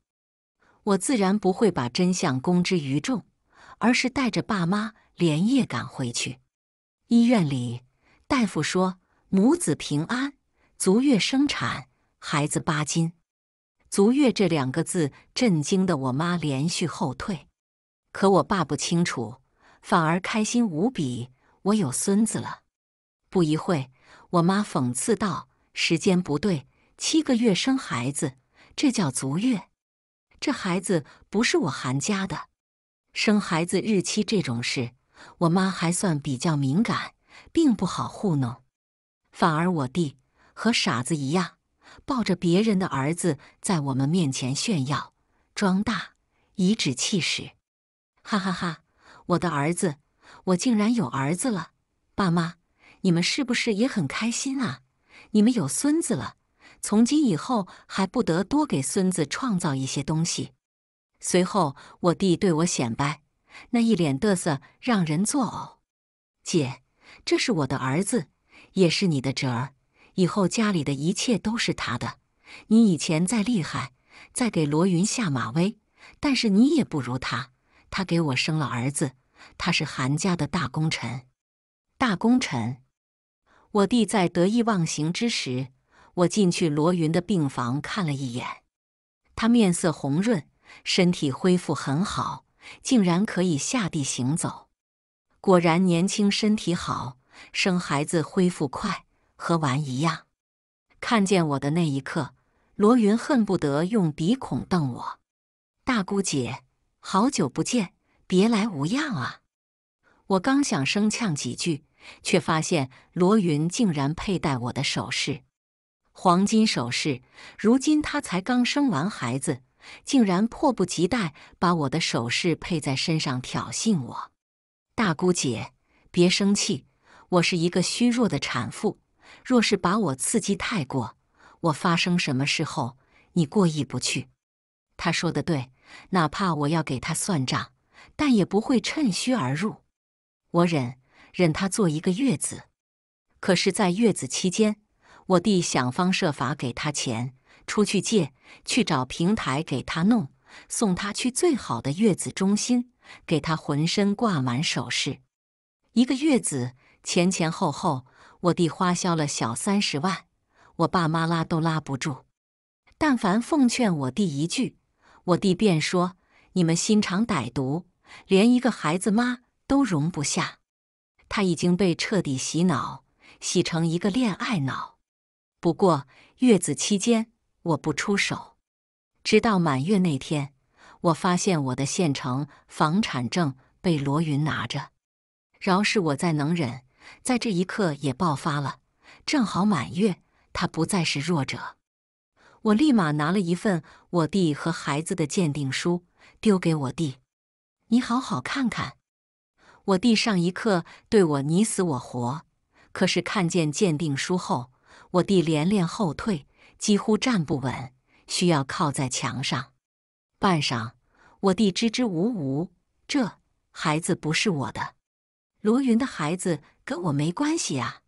我自然不会把真相公之于众，而是带着爸妈连夜赶回去。医院里，大夫说母子平安，足月生产，孩子八斤。足月这两个字震惊的我妈连续后退，可我爸不清楚，反而开心无比，我有孙子了。不一会我妈讽刺道：“时间不对，七个月生孩子。”这叫足月，这孩子不是我韩家的。生孩子日期这种事，我妈还算比较敏感，并不好糊弄。反而我弟和傻子一样，抱着别人的儿子在我们面前炫耀、装大、颐指气使。哈哈哈！我的儿子，我竟然有儿子了！爸妈，你们是不是也很开心啊？你们有孙子了！从今以后还不得多给孙子创造一些东西。随后，我弟对我显摆，那一脸嘚瑟让人作呕。姐，这是我的儿子，也是你的侄儿。以后家里的一切都是他的。你以前再厉害，再给罗云下马威，但是你也不如他。他给我生了儿子，他是韩家的大功臣，大功臣。我弟在得意忘形之时。我进去罗云的病房看了一眼，她面色红润，身体恢复很好，竟然可以下地行走。果然年轻身体好，生孩子恢复快，和玩一样。看见我的那一刻，罗云恨不得用鼻孔瞪我。大姑姐，好久不见，别来无恙啊！我刚想声呛几句，却发现罗云竟然佩戴我的首饰。黄金首饰，如今她才刚生完孩子，竟然迫不及待把我的首饰配在身上挑衅我。大姑姐，别生气，我是一个虚弱的产妇，若是把我刺激太过，我发生什么事后你过意不去。她说的对，哪怕我要给她算账，但也不会趁虚而入。我忍，忍她做一个月子。可是，在月子期间。我弟想方设法给他钱，出去借，去找平台给他弄，送他去最好的月子中心，给他浑身挂满首饰。一个月子前前后后，我弟花销了小三十万，我爸妈拉都拉不住。但凡奉劝我弟一句，我弟便说：“你们心肠歹毒，连一个孩子妈都容不下。”他已经被彻底洗脑，洗成一个恋爱脑。不过月子期间我不出手，直到满月那天，我发现我的县城房产证被罗云拿着。饶是我在能忍，在这一刻也爆发了。正好满月，他不再是弱者，我立马拿了一份我弟和孩子的鉴定书丢给我弟，你好好看看。我弟上一刻对我你死我活，可是看见鉴定书后。我弟连连后退，几乎站不稳，需要靠在墙上。半晌，我弟支支吾吾：“这孩子不是我的，罗云的孩子跟我没关系啊。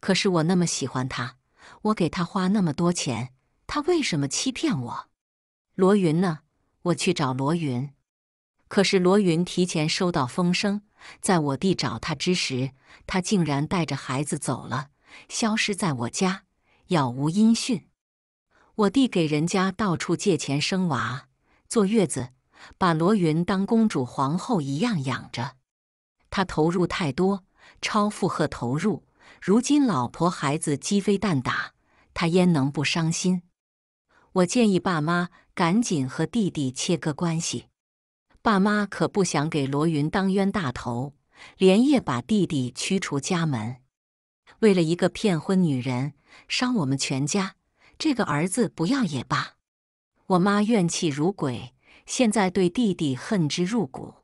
可是我那么喜欢他，我给他花那么多钱，他为什么欺骗我？罗云呢？我去找罗云，可是罗云提前收到风声，在我弟找他之时，他竟然带着孩子走了。”消失在我家，杳无音讯。我弟给人家到处借钱生娃、坐月子，把罗云当公主、皇后一样养着。他投入太多，超负荷投入。如今老婆孩子鸡飞蛋打，他焉能不伤心？我建议爸妈赶紧和弟弟切割关系。爸妈可不想给罗云当冤大头，连夜把弟弟驱逐家门。为了一个骗婚女人伤我们全家，这个儿子不要也罢。我妈怨气如鬼，现在对弟弟恨之入骨。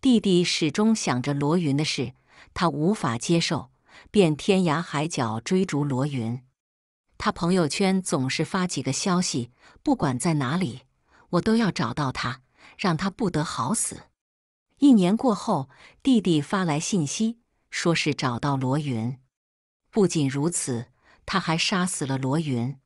弟弟始终想着罗云的事，他无法接受，便天涯海角追逐罗云。他朋友圈总是发几个消息，不管在哪里，我都要找到他，让他不得好死。一年过后，弟弟发来信息，说是找到罗云。不仅如此，他还杀死了罗云。